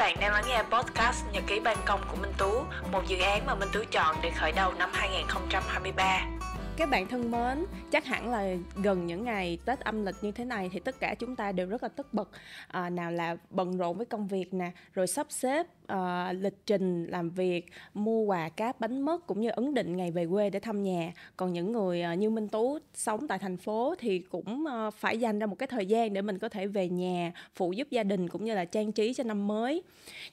bạn đang lắng nghe podcast Nhật ký ban công của Minh Tú, một dự án mà Minh Tú chọn để khởi đầu năm 2023 các bạn thân mến chắc hẳn là gần những ngày tết âm lịch như thế này thì tất cả chúng ta đều rất là tất bật à, nào là bận rộn với công việc nè rồi sắp xếp à, lịch trình làm việc mua quà cáp bánh mứt cũng như ấn định ngày về quê để thăm nhà còn những người à, như minh tú sống tại thành phố thì cũng à, phải dành ra một cái thời gian để mình có thể về nhà phụ giúp gia đình cũng như là trang trí cho năm mới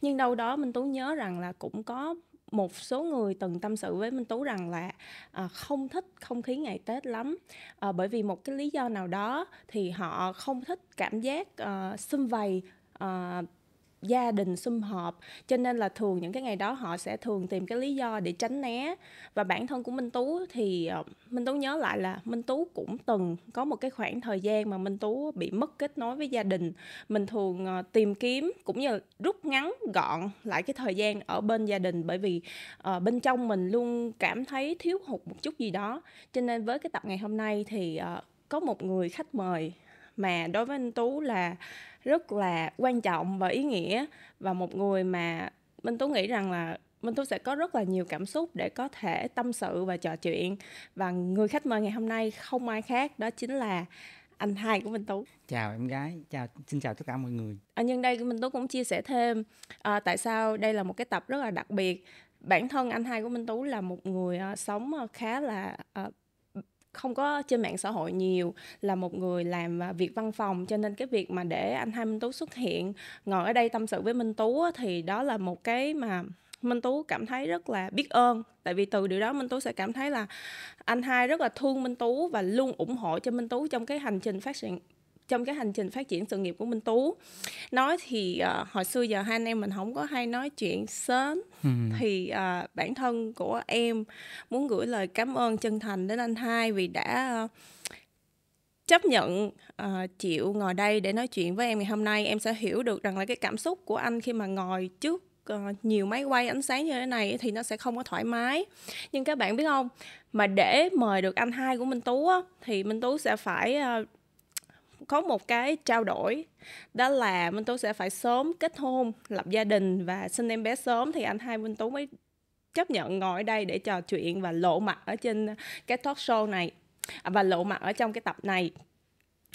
nhưng đâu đó minh tú nhớ rằng là cũng có một số người từng tâm sự với Minh Tú rằng là à, không thích không khí ngày Tết lắm à, bởi vì một cái lý do nào đó thì họ không thích cảm giác à, ờ, xâm vầy à, gia đình sum họp cho nên là thường những cái ngày đó họ sẽ thường tìm cái lý do để tránh né và bản thân của minh tú thì ờ, minh tú nhớ lại là minh tú cũng từng có một cái khoảng thời gian mà minh tú bị mất kết nối với gia đình mình thường ờ, tìm kiếm cũng như rút ngắn gọn lại cái thời gian ở bên gia đình bởi vì ờ, bên trong mình luôn cảm thấy thiếu hụt một chút gì đó cho nên với cái tập ngày hôm nay thì có một người khách mời mà đối với anh tú là rất là quan trọng và ý nghĩa và một người mà Minh Tú nghĩ rằng là Minh Tú sẽ có rất là nhiều cảm xúc để có thể tâm sự và trò chuyện và người khách mời ngày hôm nay không ai khác đó chính là anh hai của Minh Tú. Chào em gái, chào xin chào tất cả mọi người. À, nhân đây Minh Tú cũng chia sẻ thêm à, tại sao đây là một cái tập rất là đặc biệt. Bản thân anh hai của Minh Tú là một người à, sống à, khá là à, không có trên mạng xã hội nhiều là một người làm à, việc văn phòng cho nên cái việc mà để anh hai Minh Tú xuất hiện ngồi ở đây tâm sự với Minh Tú thì đó là một cái mà Minh Tú cảm thấy rất là biết ơn tại vì từ điều đó Minh Tú sẽ cảm thấy là anh hai rất là thương Minh Tú và luôn ủng hộ cho Minh Tú trong cái hành trình phát triển trong cái hành trình phát triển sự nghiệp của Minh Tú nói thì uh, hồi xưa giờ hai anh em mình không có hay nói chuyện sớm ừ. thì uh, bản thân của em muốn gửi lời cảm ơn chân thành đến anh hai vì đã uh, chấp nhận uh, chịu ngồi đây để nói chuyện với em ngày hôm nay em sẽ hiểu được rằng là cái cảm xúc của anh khi mà ngồi trước uh, nhiều máy quay ánh sáng như thế này thì nó sẽ không có thoải mái nhưng các bạn biết không mà để mời được anh hai của minh tú á, thì minh tú sẽ phải uh, có một cái trao đổi đó là Minh Tú sẽ phải sớm kết hôn, lập gia đình và sinh em bé sớm thì anh hai Minh Tú mới chấp nhận ngồi đây để trò chuyện và lộ mặt ở trên cái talk show này à, và lộ mặt ở trong cái tập này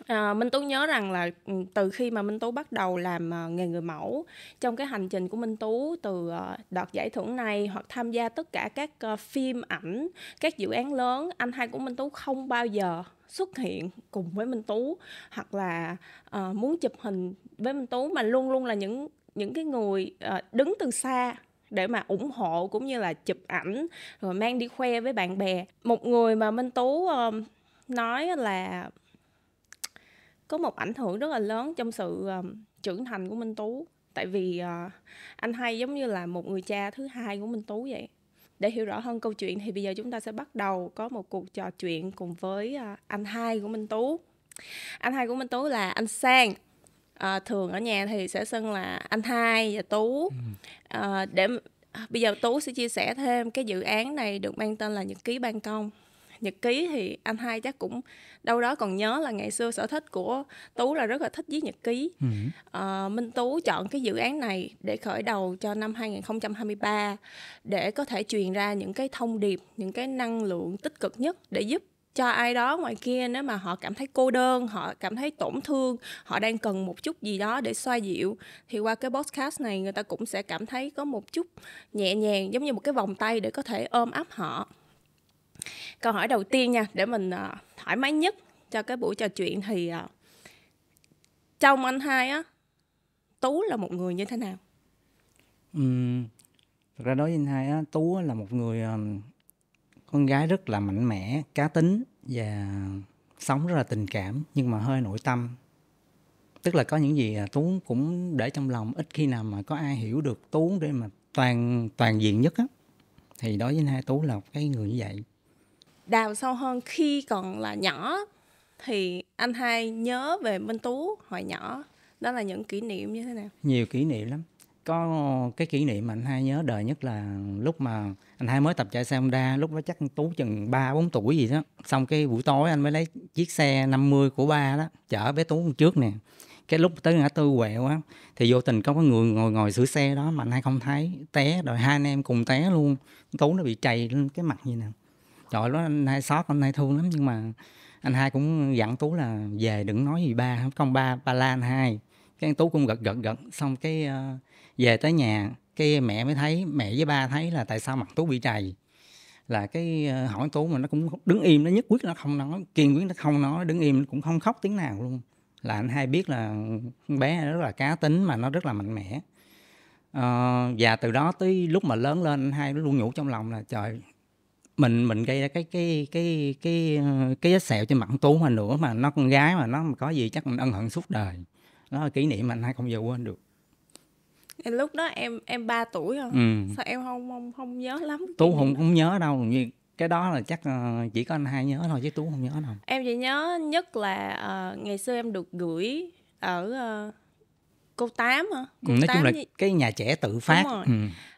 À, Minh Tú nhớ rằng là ừ, từ khi mà Minh Tú bắt đầu làm uh, nghề người mẫu trong cái hành trình của Minh Tú từ uh, đợt giải thưởng này hoặc tham gia tất cả các uh, phim ảnh, các dự án lớn, anh hai của Minh Tú không bao giờ xuất hiện cùng với Minh Tú hoặc là uh, muốn chụp hình với Minh Tú mà luôn luôn là những những cái người uh, đứng từ xa để mà ủng hộ cũng như là chụp ảnh rồi mang đi khoe với bạn bè một người mà Minh Tú uh, nói là có một ảnh hưởng rất là lớn trong sự uh, trưởng thành của Minh Tú tại vì uh, anh hay giống như là một người cha thứ hai của Minh Tú vậy để hiểu rõ hơn câu chuyện thì bây giờ chúng ta sẽ bắt đầu có một cuộc trò chuyện cùng với à, anh hai của Minh Tú. Anh hai của Minh Tú là anh Sang. À, thường ở nhà thì sẽ xưng là anh hai và Tú. Ừ. À, để à, bây giờ Tú sẽ chia sẻ thêm cái dự án này được mang tên là Nhật ký ban công nhật ký thì anh hai chắc cũng đâu đó còn nhớ là ngày xưa sở thích của tú là rất là thích viết nhật ký ừ. à, minh tú chọn cái dự án này để khởi đầu cho năm 2023 để có thể truyền ra những cái thông điệp những cái năng lượng tích cực nhất để giúp cho ai đó ngoài kia nếu mà họ cảm thấy cô đơn họ cảm thấy tổn thương họ đang cần một chút gì đó để xoa dịu thì qua cái podcast này người ta cũng sẽ cảm thấy có một chút nhẹ nhàng giống như một cái vòng tay để có thể ôm ấp họ câu hỏi đầu tiên nha để mình uh, thoải mái nhất cho cái buổi trò chuyện thì uh, trong anh hai á tú là một người như thế nào uhm, thực ra đối với anh hai á tú là một người um, con gái rất là mạnh mẽ cá tính và sống rất là tình cảm nhưng mà hơi nội tâm tức là có những gì à, tú cũng để trong lòng ít khi nào mà có ai hiểu được tú để mà toàn toàn diện nhất á thì đối với anh hai tú là một cái người như vậy đào sâu hơn khi còn là nhỏ thì anh hai nhớ về Minh Tú hồi nhỏ đó là những kỷ niệm như thế nào? Nhiều kỷ niệm lắm. Có cái kỷ niệm mà anh hai nhớ đời nhất là lúc mà anh hai mới tập chạy xe Honda, lúc đó chắc Tú chừng 3 4 tuổi gì đó. Xong cái buổi tối anh mới lấy chiếc xe 50 của ba đó chở bé Tú trước nè. Cái lúc tới ngã tư quẹo á thì vô tình có cái người ngồi ngồi sửa xe đó mà anh hai không thấy, té rồi hai anh em cùng té luôn. Tú nó bị chày lên cái mặt như nào trời lúc anh hai sót anh hai thương lắm nhưng mà anh hai cũng dặn tú là về đừng nói gì ba không ba ba la anh hai cái anh tú cũng gật gật gật xong cái uh, về tới nhà cái mẹ mới thấy mẹ với ba thấy là tại sao mặt tú bị trầy là cái ờ, hỏi tú mà nó cũng đứng im nó nhất quyết nó không nói kiên quyết nó không nói đứng im cũng không khóc tiếng nào luôn là anh hai biết là con bé rất là cá tính mà nó rất là mạnh mẽ uh, và từ đó tới lúc mà lớn lên anh hai nó luôn nhủ trong lòng là trời mình mình gây ra cái cái cái cái cái vết sẹo trên mặt tú mà nữa mà nó con gái mà nó có gì chắc mình ân hận suốt đời nó là kỷ niệm mà anh không bao giờ quên được lúc đó em em 3 tuổi rồi ừ. sao em không không không nhớ lắm tú không không nhớ đâu như cái đó là chắc ờ, chỉ có anh hai nhớ thôi chứ tú không nhớ đâu em chỉ nhớ nhất là uh, ngày xưa em được gửi ở uh, cô tám hả cô ừ, nói 8 chung là gì? cái nhà trẻ tự phát ừ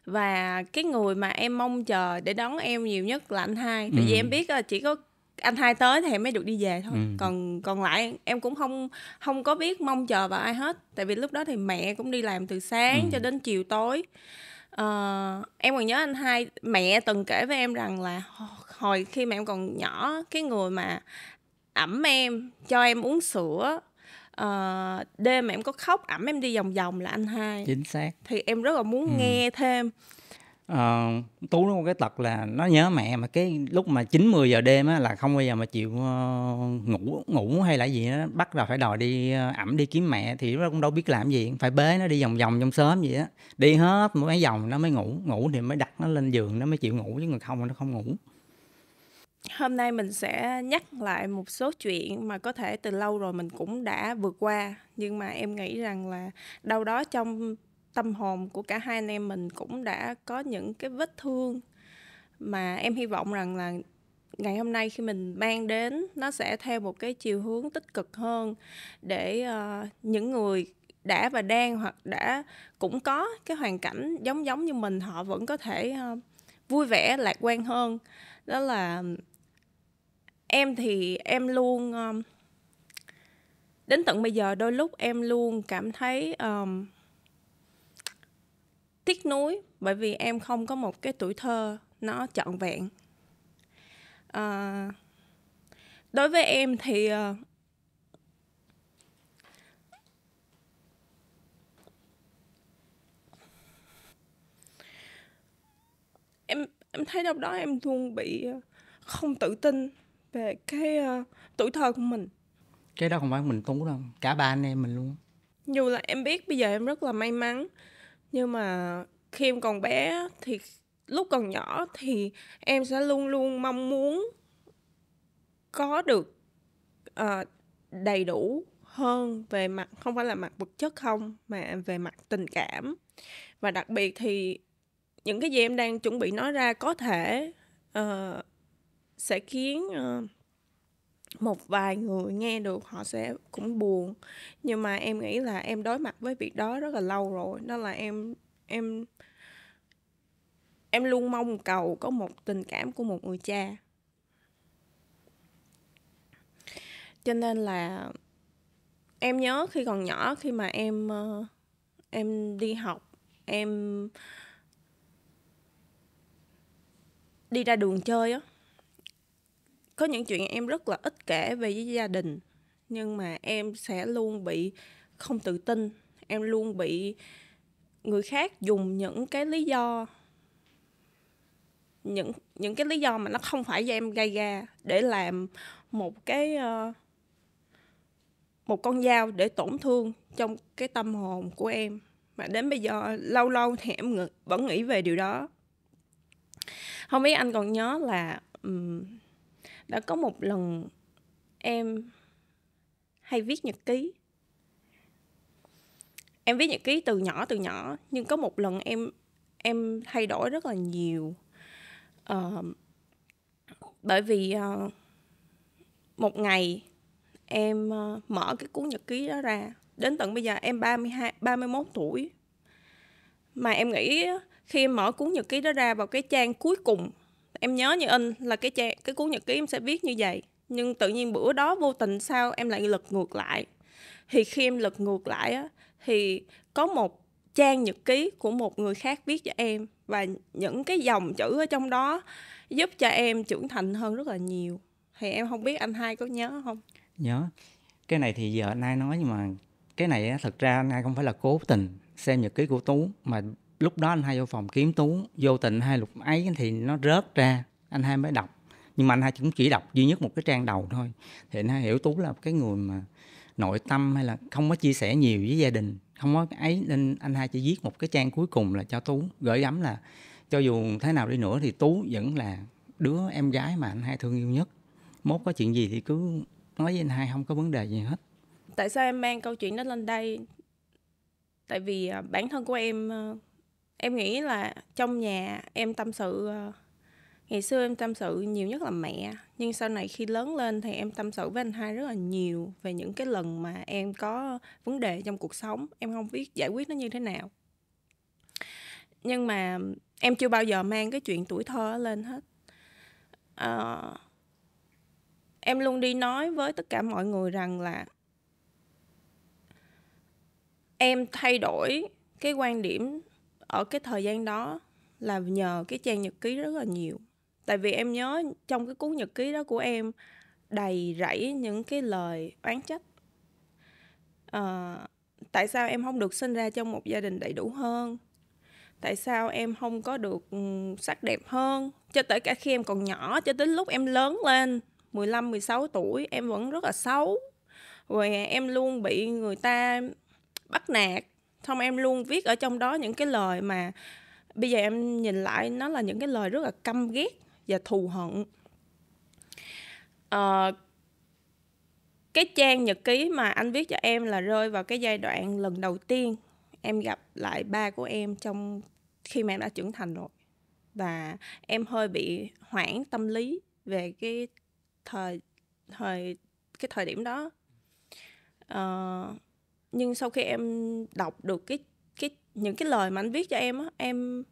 và cái người mà em mong chờ để đón em nhiều nhất là anh hai tại ừ. vì em biết là ờ, chỉ có anh hai tới thì em mới được đi về thôi ừ. còn còn lại em cũng không không có biết mong chờ vào ai hết tại vì lúc đó thì mẹ cũng đi làm từ sáng ừ. cho đến chiều tối uh, em còn nhớ anh hai mẹ từng kể với em rằng là hồi khi mà em còn nhỏ cái người mà ẩm em cho em uống sữa uh, đêm mà em có khóc ẩm em đi vòng vòng là anh hai chính xác thì em rất là muốn ừ. nghe thêm uh, tú nó có cái tật là nó nhớ mẹ mà cái lúc mà chín mười giờ đêm á là không bao giờ mà chịu uh, ngủ ngủ hay là gì đó bắt đầu phải đòi đi uh, ẩm đi kiếm mẹ thì nó cũng đâu biết làm gì phải bế nó đi vòng vòng trong sớm vậy á đi hết mấy vòng nó mới ngủ ngủ thì mới đặt nó lên giường nó mới chịu ngủ chứ người không nó không ngủ hôm nay mình sẽ nhắc lại một số chuyện mà có thể từ lâu rồi mình cũng đã vượt qua nhưng mà em nghĩ rằng là đâu đó trong tâm hồn của cả hai anh em mình cũng đã có những cái vết thương mà em hy vọng rằng là ngày hôm nay khi mình mang đến nó sẽ theo một cái chiều hướng tích cực hơn để uh, những người đã và đang hoặc đã cũng có cái hoàn cảnh giống giống như mình họ vẫn có thể uh, vui vẻ lạc quan hơn đó là em thì em luôn um, đến tận bây giờ đôi lúc em luôn cảm thấy um, tiếc nuối bởi vì em không có một cái tuổi thơ nó trọn vẹn à, đối với em thì uh, em em thấy đâu đó em luôn bị uh, không tự tin về cái uh, tuổi thơ của mình cái đó không phải mình tú đâu cả ba anh em mình luôn dù là em biết bây giờ em rất là may mắn nhưng mà khi em còn bé thì lúc còn nhỏ thì em sẽ luôn luôn mong muốn có được uh, đầy đủ hơn về mặt không phải là mặt vật chất không mà về mặt tình cảm và đặc biệt thì những cái gì em đang chuẩn bị nói ra có thể uh, sẽ khiến uh, một vài người nghe được họ sẽ cũng buồn nhưng mà em nghĩ là em đối mặt với việc đó rất là lâu rồi đó là em em em luôn mong cầu có một tình cảm của một người cha cho nên là em nhớ khi còn nhỏ khi mà em ờ, em đi học em đi ra đường chơi á có những chuyện em rất là ít kể về với gia đình nhưng mà em sẽ luôn bị không tự tin em luôn bị người khác dùng những cái lý do những những cái lý do mà nó không phải do em gây ra để làm một cái ờ, một con dao để tổn thương trong cái tâm hồn của em mà đến bây giờ lâu lâu thì em vẫn nghĩ về điều đó không biết anh còn nhớ là um, đã có một lần em hay viết nhật ký em viết nhật ký từ nhỏ từ nhỏ nhưng có một lần em em thay đổi rất là nhiều uh, bởi vì uh, một ngày em uh, mở cái cuốn nhật ký đó ra đến tận bây giờ em 32 31 tuổi mà em nghĩ khi em mở cuốn nhật ký đó ra vào cái trang cuối cùng em nhớ như in là cái trang, cái cuốn nhật ký em sẽ viết như vậy nhưng tự nhiên bữa đó vô tình sao em lại lật ngược lại thì khi em lật ngược lại á thì có một trang nhật ký của một người khác viết cho em và những cái dòng chữ ở trong đó giúp cho em trưởng thành hơn rất là nhiều thì em không biết anh hai có nhớ không nhớ cái này thì giờ anh hai nói nhưng mà cái này thật ra anh hai không phải là cố tình xem nhật ký của tú mà lúc đó anh hai vô phòng kiếm tú vô tình hai lục ấy thì nó rớt ra anh hai mới đọc nhưng mà anh hai cũng chỉ đọc duy nhất một cái trang đầu thôi thì anh hai hiểu tú là cái người mà nội tâm hay là không có chia sẻ nhiều với gia đình không có ấy nên anh hai chỉ viết một cái trang cuối cùng là cho tú gửi gắm là cho dù thế nào đi nữa thì tú vẫn là đứa em gái mà anh hai thương yêu nhất mốt có chuyện gì thì cứ nói với anh hai không có vấn đề gì hết tại sao em mang câu chuyện đó lên đây tại vì à, bản thân của em ờ, em nghĩ là trong nhà em tâm sự ờ, ngày xưa em tâm sự nhiều nhất là mẹ nhưng sau này khi lớn lên thì em tâm sự với anh hai rất là nhiều về những cái lần mà em có vấn đề trong cuộc sống em không biết giải quyết nó như thế nào nhưng mà em chưa bao giờ mang cái chuyện tuổi thơ lên hết à, em luôn đi nói với tất cả mọi người rằng là em thay đổi cái quan điểm ở cái thời gian đó là nhờ cái trang nhật ký rất là nhiều tại vì em nhớ trong cái cuốn nhật ký đó của em đầy rẫy những cái lời oán trách à, tại sao em không được sinh ra trong một gia đình đầy đủ hơn tại sao em không có được ừ, sắc đẹp hơn cho tới cả khi em còn nhỏ cho đến lúc em lớn lên 15 16 tuổi em vẫn rất là xấu rồi em luôn bị người ta bắt nạt xong em luôn viết ở trong đó những cái lời mà bây giờ em nhìn lại nó là những cái lời rất là căm ghét và thù hận à, cái trang nhật ký mà anh viết cho em là rơi vào cái giai đoạn lần đầu tiên em gặp lại ba của em trong khi mà em đã trưởng thành rồi và em hơi bị hoảng tâm lý về cái thời thời cái thời điểm đó uh, nhưng sau khi em đọc được cái cái những cái lời mà anh viết cho em á em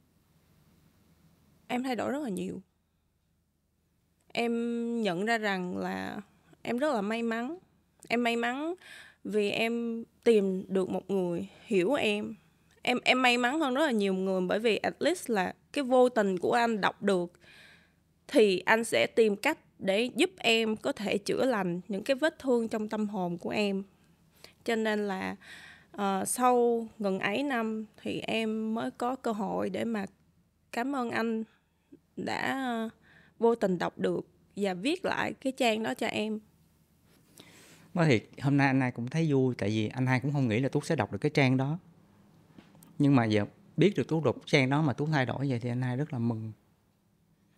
em thay đổi rất là nhiều em nhận ra rằng là em rất là may mắn em may mắn vì em tìm được một người hiểu em em em may mắn hơn rất là nhiều người bởi vì at least là cái vô tình của anh đọc được thì anh sẽ tìm cách để giúp em có thể chữa lành những cái vết thương trong tâm hồn của em cho nên là uh, sau gần ấy năm thì em mới có cơ hội để mà cảm ơn anh đã uh, vô tình đọc được và viết lại cái trang đó cho em nói thiệt hôm nay anh Hai cũng thấy vui tại vì anh hai cũng không nghĩ là tú sẽ đọc được cái trang đó nhưng mà giờ biết được tú đọc trang đó mà tú thay đổi vậy thì anh hai rất là mừng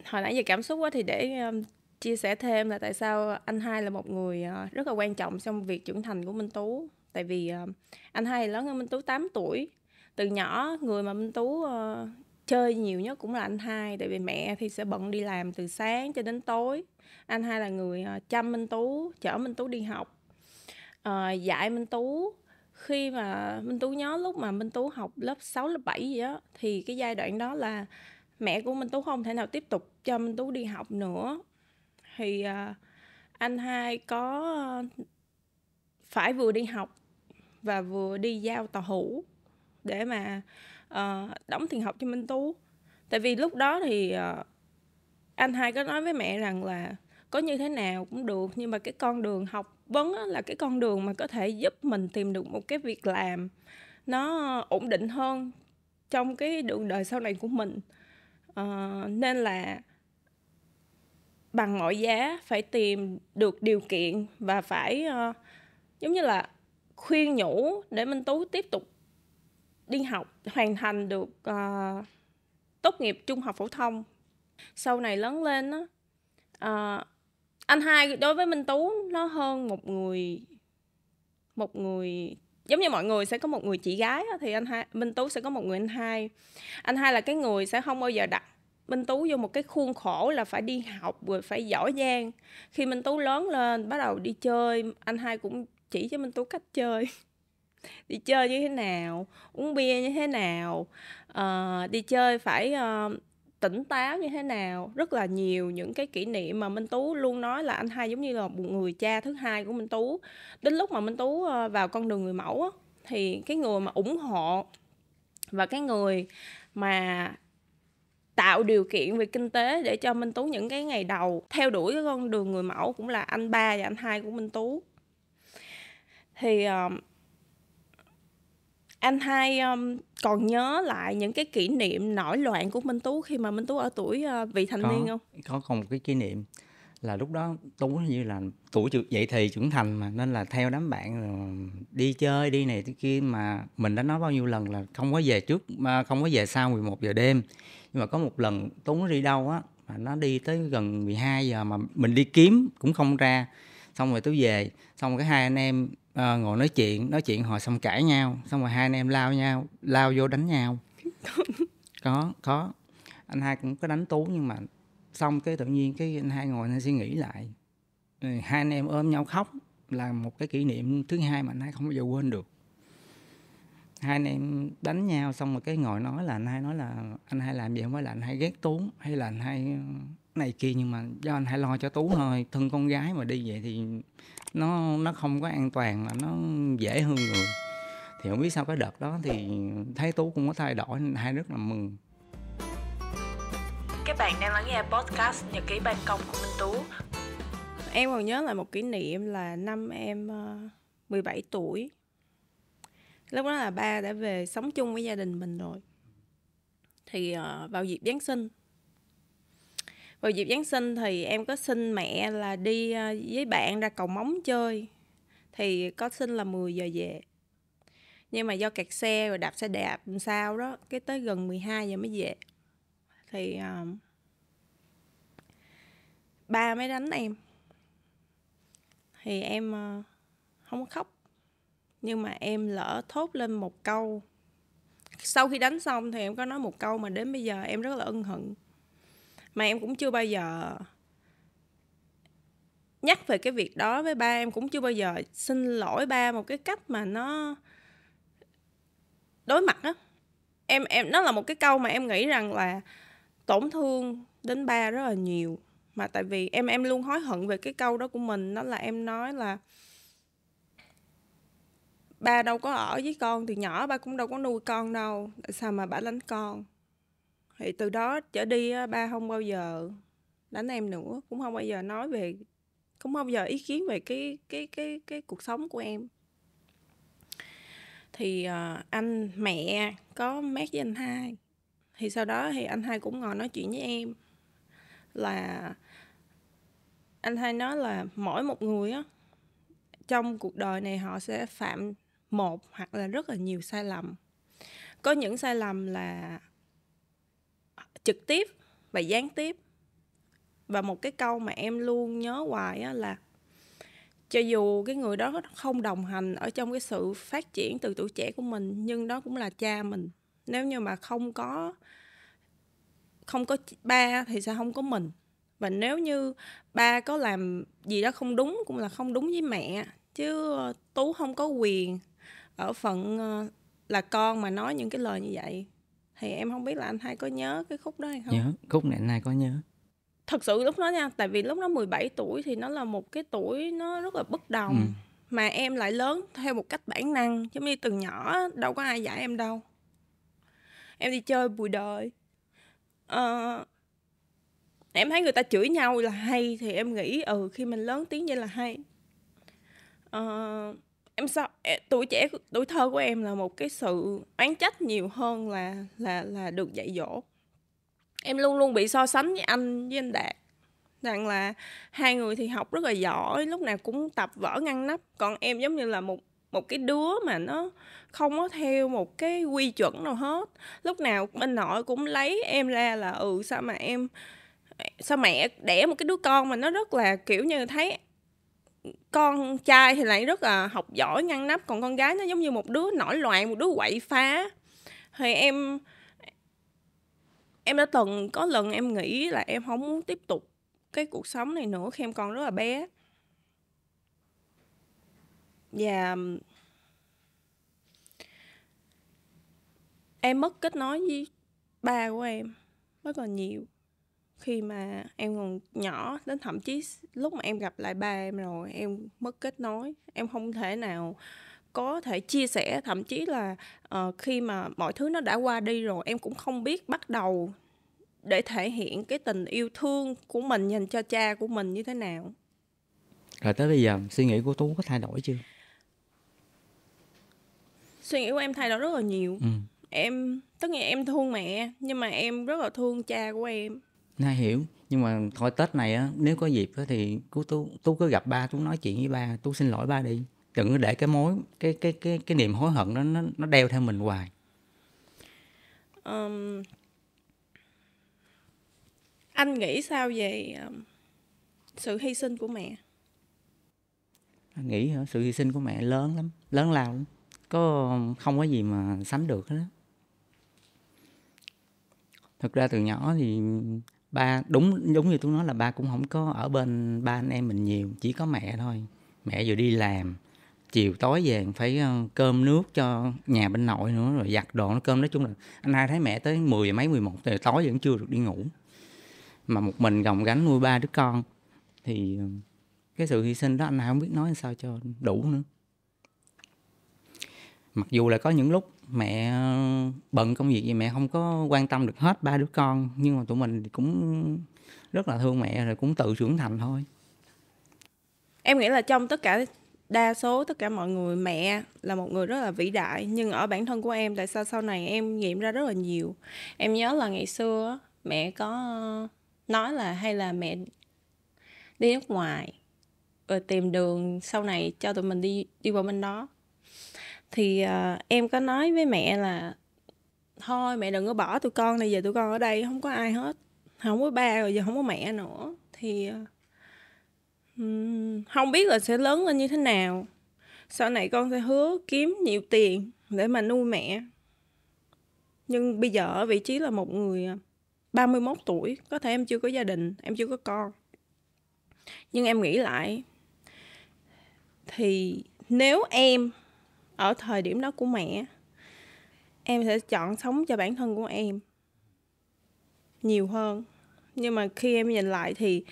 hồi nãy giờ cảm xúc quá thì để um, chia sẻ thêm là tại sao anh hai là một người ờ, rất là quan trọng trong việc trưởng thành của Minh Tú tại vì ờ, anh hai lớn hơn Minh Tú 8 tuổi từ nhỏ người mà Minh Tú ờ, chơi nhiều nhất cũng là anh hai tại vì mẹ thì sẽ bận đi làm từ sáng cho đến tối anh hai là người chăm Minh Tú chở Minh Tú đi học dạy Minh Tú khi mà Minh Tú nhớ lúc mà Minh Tú học lớp 6, lớp 7 gì đó thì cái giai đoạn đó là mẹ của Minh Tú không thể nào tiếp tục cho Minh Tú đi học nữa thì uh, anh hai có phải vừa đi học và vừa đi giao tàu hữu để mà uh, đóng tiền học cho Minh Tú. Tại vì lúc đó thì uh, anh hai có nói với mẹ rằng là có như thế nào cũng được nhưng mà cái con đường học vấn là cái con đường mà có thể giúp mình tìm được một cái việc làm nó ổn định hơn trong cái đường đời sau này của mình. Uh, nên là bằng mọi giá phải tìm được điều kiện và phải uh, giống như là khuyên nhủ để Minh Tú tiếp tục đi học hoàn thành được uh, tốt nghiệp trung học phổ thông sau này lớn lên đó, uh, ờ, anh hai đối với Minh Tú nó hơn một người một người giống như mọi người sẽ có một người chị gái thì anh hai Minh Tú sẽ có một người anh hai anh hai là cái người sẽ không bao giờ đặt Minh Tú vô một cái khuôn khổ là phải đi học rồi phải giỏi giang. Khi Minh Tú lớn lên bắt đầu đi chơi, anh hai cũng chỉ cho Minh Tú cách chơi. đi chơi như thế nào, uống bia như thế nào, uh, đi chơi phải uh, tỉnh táo như thế nào, rất là nhiều những cái kỷ niệm mà Minh Tú luôn nói là anh hai giống như là một người cha thứ hai của Minh Tú. Đến lúc mà Minh Tú ờ, vào con đường người mẫu á, thì cái người mà ủng hộ và cái người mà tạo điều kiện về kinh tế để cho Minh Tú những cái ngày đầu theo đuổi cái con đường người mẫu cũng là anh ba và anh hai của Minh Tú thì um, anh hai um, còn nhớ lại những cái kỷ niệm nổi loạn của Minh Tú khi mà Minh Tú ở tuổi uh, vị thành có, niên không? Có còn một cái kỷ niệm là lúc đó tú như là tuổi dậy thì trưởng thành mà nên là theo đám bạn đi chơi đi này tới kia mà mình đã nói bao nhiêu lần là không có về trước mà không có về sau 11 giờ đêm nhưng mà có một lần tú đi đâu á mà nó đi tới gần 12 giờ mà mình đi kiếm cũng không ra xong rồi tú về xong cái hai anh em uh, ngồi nói chuyện nói chuyện hồi xong cãi nhau xong rồi hai anh em lao nhau lao vô đánh nhau có có anh hai cũng có đánh tú nhưng mà xong cái tự nhiên cái anh hai ngồi anh suy nghĩ lại ừ, hai anh em ôm nhau khóc là một cái kỷ niệm thứ hai mà anh hai không bao giờ quên được hai anh em đánh nhau xong rồi cái ngồi nói là anh hai nói là anh hai làm gì không phải là anh hai ghét tú hay là anh hai này kia nhưng mà do anh hai lo cho tú thôi thân con gái mà đi vậy thì nó nó không có an toàn mà nó dễ hơn người thì không biết sao cái đợt đó thì thấy tú cũng có thay đổi hai rất là mừng các bạn đang lắng nghe podcast Nhật ký ban công của Minh Tú. Em còn nhớ lại một kỷ niệm là năm em 17 ờ, tuổi. Lúc đó là ba đã về sống chung với gia đình mình rồi. Thì ờ, vào dịp Giáng sinh vào dịp Giáng sinh thì em có xin mẹ là đi ờ, với bạn ra cầu móng chơi Thì có xin là 10 giờ về Nhưng mà do kẹt xe rồi đạp xe đạp làm sao đó Cái tới gần 12 giờ mới về thì um, ba mới đánh em thì em uh, không khóc nhưng mà em lỡ thốt lên một câu sau khi đánh xong thì em có nói một câu mà đến bây giờ em rất là ân hận mà em cũng chưa bao giờ nhắc về cái việc đó với ba em cũng chưa bao giờ xin lỗi ba một cái cách mà nó đối mặt á em em nó là một cái câu mà em nghĩ rằng là tổn thương đến ba rất là nhiều mà tại vì em em luôn hối hận về cái câu đó của mình đó là em nói là ba đâu có ở với con từ nhỏ ba cũng đâu có nuôi con đâu sao mà bà đánh con thì từ đó trở đi ba không bao giờ đánh em nữa cũng không bao giờ nói về cũng không bao giờ ý kiến về cái cái cái cái cuộc sống của em thì uh, anh mẹ có mát với anh hai thì sau đó thì anh hai cũng ngồi nói chuyện với em là anh hai nói là mỗi một người á trong cuộc đời này họ sẽ phạm một hoặc là rất là nhiều sai lầm có những sai lầm là trực tiếp và gián tiếp và một cái câu mà em luôn nhớ hoài á là cho dù cái người đó không đồng hành ở trong cái sự phát triển từ tuổi trẻ của mình nhưng đó cũng là cha mình nếu như mà không có không có ba thì sẽ không có mình và nếu như ba có làm gì đó không đúng cũng là không đúng với mẹ chứ ờ, tú không có quyền ở phận ờ, là con mà nói những cái lời như vậy thì em không biết là anh hai có nhớ cái khúc đó hay không nhớ khúc này anh hai có nhớ thật sự lúc đó nha tại vì lúc đó 17 tuổi thì nó là một cái tuổi nó rất là bất đồng ừ. mà em lại lớn theo một cách bản năng giống như từ nhỏ đâu có ai dạy em đâu em đi chơi bùi đời uh, em thấy người ta chửi nhau là hay thì em nghĩ ừ khi mình lớn tiếng vậy là hay uh, em sao tuổi trẻ tuổi thơ của em là một cái sự oán trách nhiều hơn là là là được dạy dỗ em luôn luôn bị so sánh với anh với anh đạt rằng là hai người thì học rất là giỏi lúc nào cũng tập vỡ ngăn nắp còn em giống như là một một cái đứa mà nó không có theo một cái quy chuẩn nào hết lúc nào bên nội cũng lấy em ra là ừ sao mà em sao mẹ đẻ một cái đứa con mà nó rất là kiểu như thấy con trai thì lại rất là học giỏi ngăn nắp còn con gái nó giống như một đứa nổi loạn một đứa quậy phá thì em em đã từng có lần em nghĩ là em không muốn tiếp tục cái cuộc sống này nữa khi em còn rất là bé và dạ, em mất kết nối với ba của em rất là nhiều khi mà em còn nhỏ đến thậm chí lúc mà em gặp lại ba em rồi em mất kết nối em không thể nào có thể chia sẻ thậm chí là uh, khi mà mọi thứ nó đã qua đi rồi em cũng không biết bắt đầu để thể hiện cái tình yêu thương của mình dành cho cha của mình như thế nào rồi tới bây giờ suy nghĩ của tú có thay đổi chưa suy nghĩ của em thay đổi rất là nhiều ừ. em tất nhiên em thương mẹ nhưng mà em rất là thương cha của em na hiểu nhưng mà thôi tết này á nếu có dịp á thì cứ tú tú cứ gặp ba tú nói chuyện với ba tú xin lỗi ba đi đừng có để cái mối cái cái cái cái niềm hối hận đó nó nó đeo theo mình hoài um, anh nghĩ sao về um, sự hy sinh của mẹ anh nghĩ hả sự hy sinh của mẹ lớn lắm lớn lao lắm có không có gì mà sánh được hết thực ra từ nhỏ thì ba đúng đúng như tôi nói là ba cũng không có ở bên ba anh em mình nhiều chỉ có mẹ thôi mẹ vừa đi làm chiều tối về phải ờ, cơm nước cho nhà bên nội nữa rồi giặt đồ nó cơm nói chung là anh hai thấy mẹ tới 10 mấy 11 giờ tối vẫn chưa được đi ngủ mà một mình gồng gánh nuôi ba đứa con thì ờ, cái sự hy sinh đó anh hai không biết nói sao cho đủ nữa mặc dù là có những lúc mẹ ờ, bận công việc gì mẹ không có quan tâm được hết ba đứa con nhưng mà tụi mình cũng rất là thương mẹ rồi cũng tự trưởng thành thôi em nghĩ là trong tất cả đa số tất cả mọi người mẹ là một người rất là vĩ đại nhưng ở bản thân của em tại sao sau này em nghiệm ra rất là nhiều em nhớ là ngày xưa mẹ có ờ, nói là hay là mẹ đi nước ngoài rồi tìm đường sau này cho tụi mình đi đi qua bên đó thì à, em có nói với mẹ là thôi mẹ đừng có bỏ tụi con này giờ tụi con ở đây không có ai hết không có ba rồi giờ không có mẹ nữa thì um, không biết là sẽ lớn lên như thế nào sau này con sẽ hứa kiếm nhiều tiền để mà nuôi mẹ nhưng bây giờ ở vị trí là một người 31 ờ, tuổi có thể em chưa có gia đình em chưa có con nhưng em nghĩ lại thì nếu em ở thời điểm đó của mẹ em sẽ chọn sống cho bản thân của em nhiều hơn nhưng mà khi em nhìn lại thì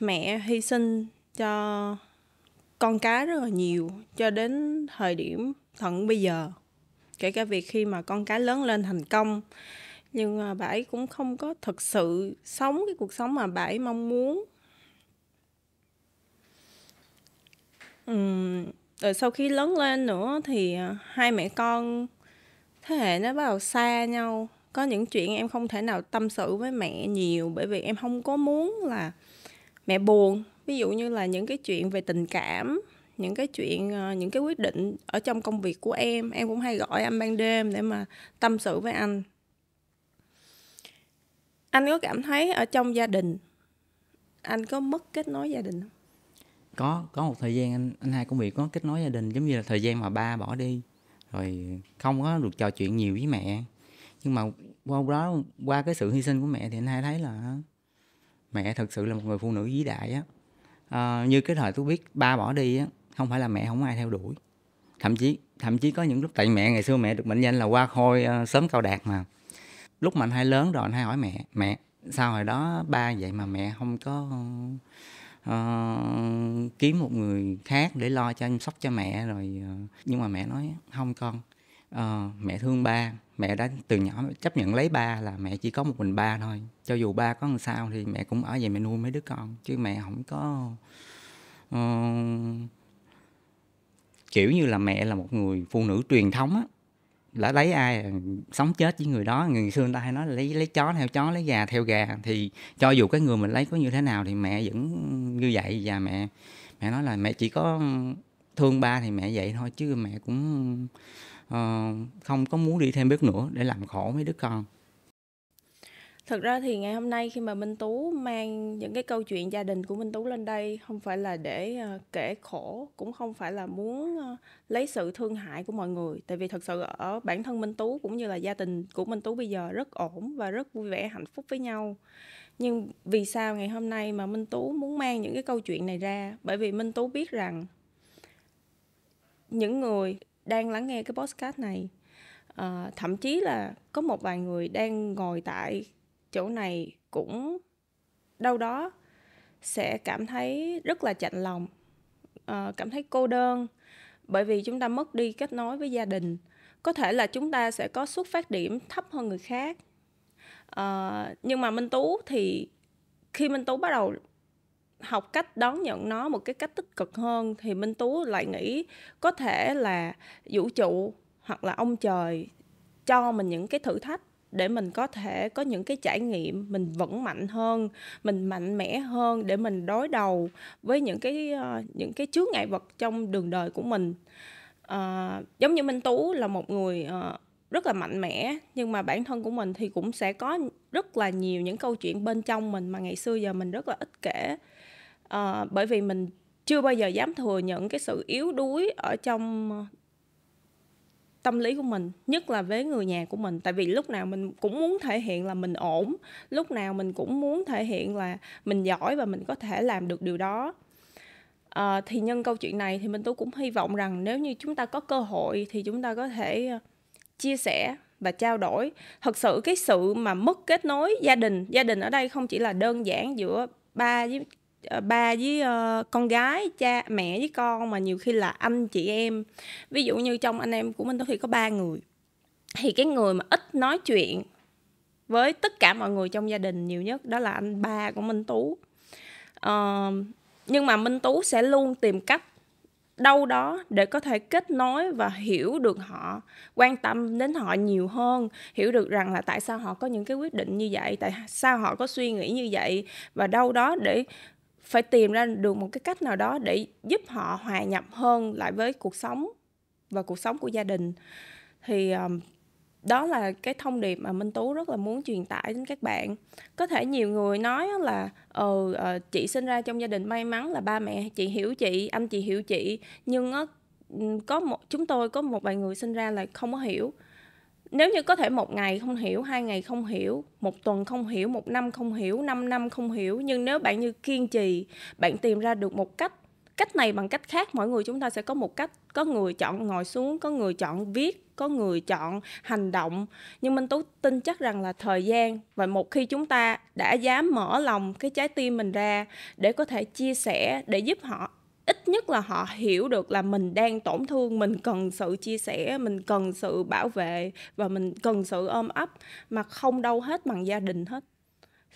mẹ hy sinh cho con cá rất là nhiều cho đến thời điểm tận bây giờ kể cả việc khi mà con cá lớn lên thành công nhưng bà ấy cũng không có thực sự sống cái cuộc sống mà bà ấy mong muốn rồi sau khi lớn lên nữa thì à, hai mẹ con thế hệ nó bắt đầu xa nhau có những chuyện em không thể nào tâm sự với mẹ nhiều bởi vì em không có muốn là mẹ buồn ví dụ như là những cái chuyện về tình cảm những cái chuyện à, những cái quyết định ở trong công việc của em em cũng hay gọi anh ban đêm để mà tâm sự với anh anh có cảm thấy ở trong gia đình anh có mất kết nối gia đình không có có một thời gian anh anh hai cũng bị có kết nối gia đình giống như là thời gian mà ba bỏ đi rồi không có được trò chuyện nhiều với mẹ nhưng mà qua đó qua cái sự hy sinh của mẹ thì anh hai thấy là mẹ thật sự là một người phụ nữ vĩ đại á à, như cái thời tôi biết ba bỏ đi á không phải là mẹ không ai theo đuổi thậm chí thậm chí có những lúc tại mẹ ngày xưa mẹ được mệnh danh là qua khôi uh, sớm cao đạt mà lúc mà anh hai lớn rồi anh hai hỏi mẹ mẹ sao hồi đó ba vậy mà mẹ không có Ờ, kiếm một người khác để lo cho chăm sóc cho mẹ rồi ờ, nhưng mà mẹ nói không con uh, mẹ thương ba mẹ đã từ nhỏ chấp nhận lấy ba là mẹ chỉ có một mình ba thôi cho dù ba có làm sao thì mẹ cũng ở về mẹ nuôi mấy đứa con chứ mẹ không có uh, kiểu như là mẹ là một người phụ nữ truyền thống á lỡ lấy ai sống chết với người đó người xưa người ta hay nói là lấy lấy chó theo chó lấy gà theo gà thì cho dù cái người mình lấy có như thế nào thì mẹ vẫn như vậy và mẹ mẹ nói là mẹ chỉ có thương ba thì mẹ vậy thôi chứ mẹ cũng uh, không có muốn đi thêm bước nữa để làm khổ mấy đứa con thực ra thì ngày hôm nay khi mà Minh Tú mang những cái câu chuyện gia đình của Minh Tú lên đây không phải là để uh, kể khổ, cũng không phải là muốn uh, lấy sự thương hại của mọi người. Tại vì thật sự ở bản thân Minh Tú cũng như là gia đình của Minh Tú bây giờ rất ổn và rất vui vẻ, hạnh phúc với nhau. Nhưng vì sao ngày hôm nay mà Minh Tú muốn mang những cái câu chuyện này ra? Bởi vì Minh Tú biết rằng những người đang lắng nghe cái podcast này Uh, thậm chí là có một vài người đang ngồi tại chỗ này cũng đâu đó sẽ cảm thấy rất là chạnh lòng à, cảm thấy cô đơn bởi vì chúng ta mất đi kết nối với gia đình có thể là chúng ta sẽ có xuất phát điểm thấp hơn người khác à, nhưng mà minh tú thì khi minh tú bắt đầu học cách đón nhận nó một cái cách tích cực hơn thì minh tú lại nghĩ có thể là vũ trụ hoặc là ông trời cho mình những cái thử thách để mình có thể có những cái trải nghiệm mình vững mạnh hơn mình mạnh mẽ hơn để mình đối đầu với những cái ờ, những cái chướng ngại vật trong đường đời của mình à, giống như minh tú là một người ờ, rất là mạnh mẽ nhưng mà bản thân của mình thì cũng sẽ có rất là nhiều những câu chuyện bên trong mình mà ngày xưa giờ mình rất là ít kể à, bởi vì mình chưa bao giờ dám thừa nhận cái sự yếu đuối ở trong tâm lý của mình nhất là với người nhà của mình tại vì lúc nào mình cũng muốn thể hiện là mình ổn lúc nào mình cũng muốn thể hiện là mình giỏi và mình có thể làm được điều đó à, thì nhân câu chuyện này thì mình tôi cũng hy vọng rằng nếu như chúng ta có cơ hội thì chúng ta có thể ờ, chia sẻ và trao đổi thật sự cái sự mà mất kết nối gia đình gia đình ở đây không chỉ là đơn giản giữa ba với Ờ, ba với uh, con gái cha mẹ với con mà nhiều khi là anh chị em ví dụ như trong anh em của mình đôi khi có ba người thì cái người mà ít nói chuyện với tất cả mọi người trong gia đình nhiều nhất đó là anh ba của minh tú uh, nhưng mà minh tú sẽ luôn tìm cách đâu đó để có thể kết nối và hiểu được họ quan tâm đến họ nhiều hơn hiểu được rằng là tại sao họ có những cái quyết định như vậy tại sao họ có suy nghĩ như vậy và đâu đó để phải tìm ra được một cái cách nào đó để giúp họ hòa nhập hơn lại với cuộc sống và cuộc sống của gia đình thì um, đó là cái thông điệp mà minh tú rất là muốn truyền tải đến các bạn có thể nhiều người nói là ờ, ờ chị sinh ra trong gia đình may mắn là ba mẹ chị hiểu chị anh chị hiểu chị nhưng có một chúng tôi có một vài người sinh ra là không có hiểu nếu như có thể một ngày không hiểu hai ngày không hiểu một tuần không hiểu một năm không hiểu năm năm không hiểu nhưng nếu bạn như kiên trì bạn tìm ra được một cách cách này bằng cách khác mỗi người chúng ta sẽ có một cách có người chọn ngồi xuống có người chọn viết có người chọn hành động nhưng minh tú tin chắc rằng là thời gian và một khi chúng ta đã dám mở lòng cái trái tim mình ra để có thể chia sẻ để giúp họ ít nhất là họ hiểu được là mình đang tổn thương mình cần sự chia sẻ mình cần sự bảo vệ và mình cần sự ôm ấp mà không đâu hết bằng gia đình hết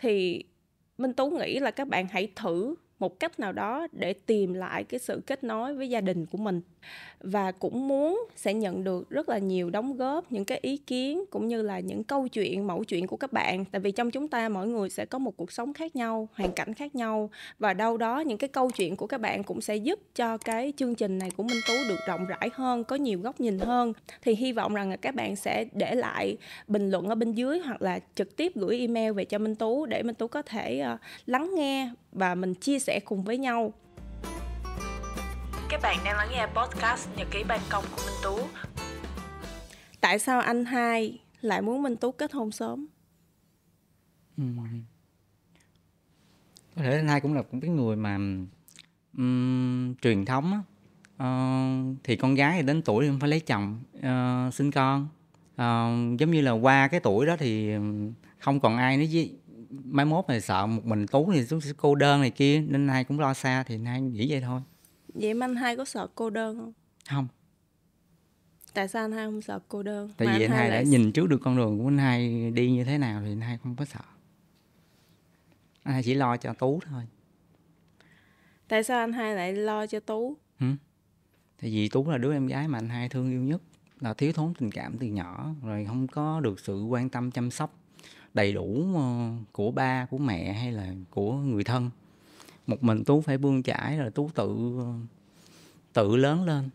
thì minh tú nghĩ là các bạn hãy thử một cách nào đó để tìm lại cái sự kết nối với gia đình của mình và cũng muốn sẽ nhận được rất là nhiều đóng góp những cái ý kiến cũng như là những câu chuyện mẫu chuyện của các bạn tại vì trong chúng ta mỗi người sẽ có một cuộc sống khác nhau hoàn cảnh khác nhau và đâu đó những cái câu chuyện của các bạn cũng sẽ giúp cho cái chương trình này của Minh Tú được rộng rãi hơn có nhiều góc nhìn hơn thì hy vọng rằng là các bạn sẽ để lại bình luận ở bên dưới hoặc là trực tiếp gửi email về cho Minh Tú để Minh Tú có thể ờ, lắng nghe và mình chia sẻ cùng với nhau. Các bạn đang lắng nghe podcast Nhật ký ban công của Minh Tú. Tại sao anh hai lại muốn Minh Tú kết hôn sớm? Ừ. Có thể anh hai cũng là cũng cái người mà um, truyền thống á. Uh, thì con gái thì đến tuổi thì phải lấy chồng uh, sinh con uh, giống như là qua cái tuổi đó thì không còn ai nữa chứ mai mốt này sợ một mình tú thì tú sẽ cô đơn này kia nên hai cũng lo xa thì hai nghĩ vậy thôi vậy mà anh hai có sợ cô đơn không không tại sao anh hai không sợ cô đơn tại mà vì anh, anh hai đã lại... nhìn trước được con đường của anh hai đi như thế nào thì anh hai không có sợ anh hai chỉ lo cho tú thôi tại sao anh hai lại lo cho tú ừ. tại vì tú là đứa em gái mà anh hai thương yêu nhất là thiếu thốn tình cảm từ nhỏ rồi không có được sự quan tâm chăm sóc đầy đủ ờ, của ba của mẹ hay là của người thân một mình tú phải bươn chải rồi tú tự ờ, tự lớn lên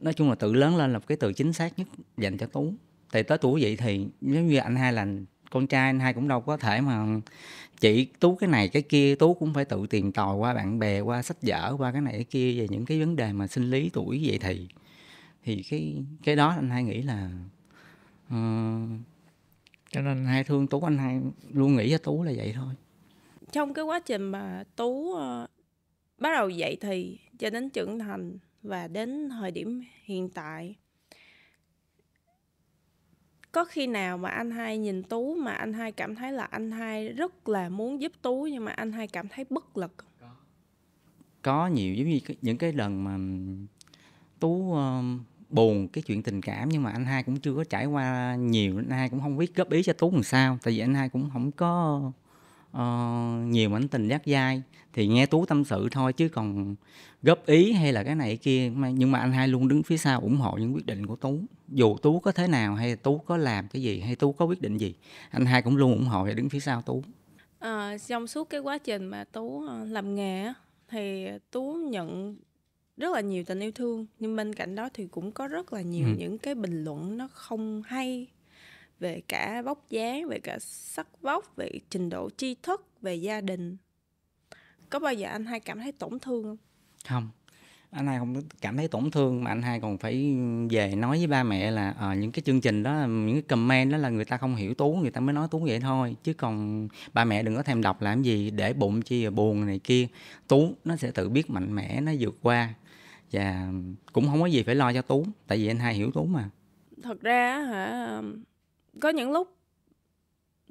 nói chung là tự lớn lên là một cái từ chính xác nhất dành cho tú thì tới tuổi vậy thì giống như anh hai là con trai anh hai cũng đâu có thể mà chị tú cái này cái kia tú cũng phải tự tìm tòi qua bạn bè qua sách vở qua cái này cái kia về những cái vấn đề mà sinh lý tuổi vậy thì thì cái cái đó anh hai nghĩ là uh, cho nên hai thương tú anh hai luôn nghĩ với tú là vậy thôi trong cái quá trình mà tú uh, bắt đầu dậy thì cho đến trưởng thành và đến thời điểm hiện tại có khi nào mà anh hai nhìn tú mà anh hai cảm thấy là anh hai rất là muốn giúp tú nhưng mà anh hai cảm thấy bất lực có nhiều giống như những cái lần mà tú uh, buồn cái chuyện tình cảm nhưng mà anh hai cũng chưa có trải qua nhiều anh hai cũng không biết góp ý cho tú làm sao tại vì anh hai cũng không có uh, nhiều mảnh tình giác dai thì nghe tú tâm sự thôi chứ còn góp ý hay là cái này kia nhưng mà anh hai luôn đứng phía sau ủng hộ những quyết định của tú dù tú có thế nào hay tú có làm cái gì hay tú có quyết định gì anh hai cũng luôn ủng hộ và đứng phía sau tú à, trong suốt cái quá trình mà tú ờ, làm nghề thì tú nhận rất là nhiều tình yêu thương nhưng bên cạnh đó thì cũng có rất là nhiều ừ. những cái bình luận nó không hay về cả vóc dáng về cả sắc vóc về trình độ tri thức về gia đình có bao giờ anh hai cảm thấy tổn thương không không anh hai không cảm thấy tổn thương mà anh hai còn phải về nói với ba mẹ là à, những cái chương trình đó những cái comment đó là người ta không hiểu tú người ta mới nói tú vậy thôi chứ còn ba mẹ đừng có thèm đọc làm gì để bụng chi buồn này kia tú nó sẽ tự biết mạnh mẽ nó vượt qua và cũng không có gì phải lo cho tú tại vì anh hai hiểu tú mà thật ra hả có những lúc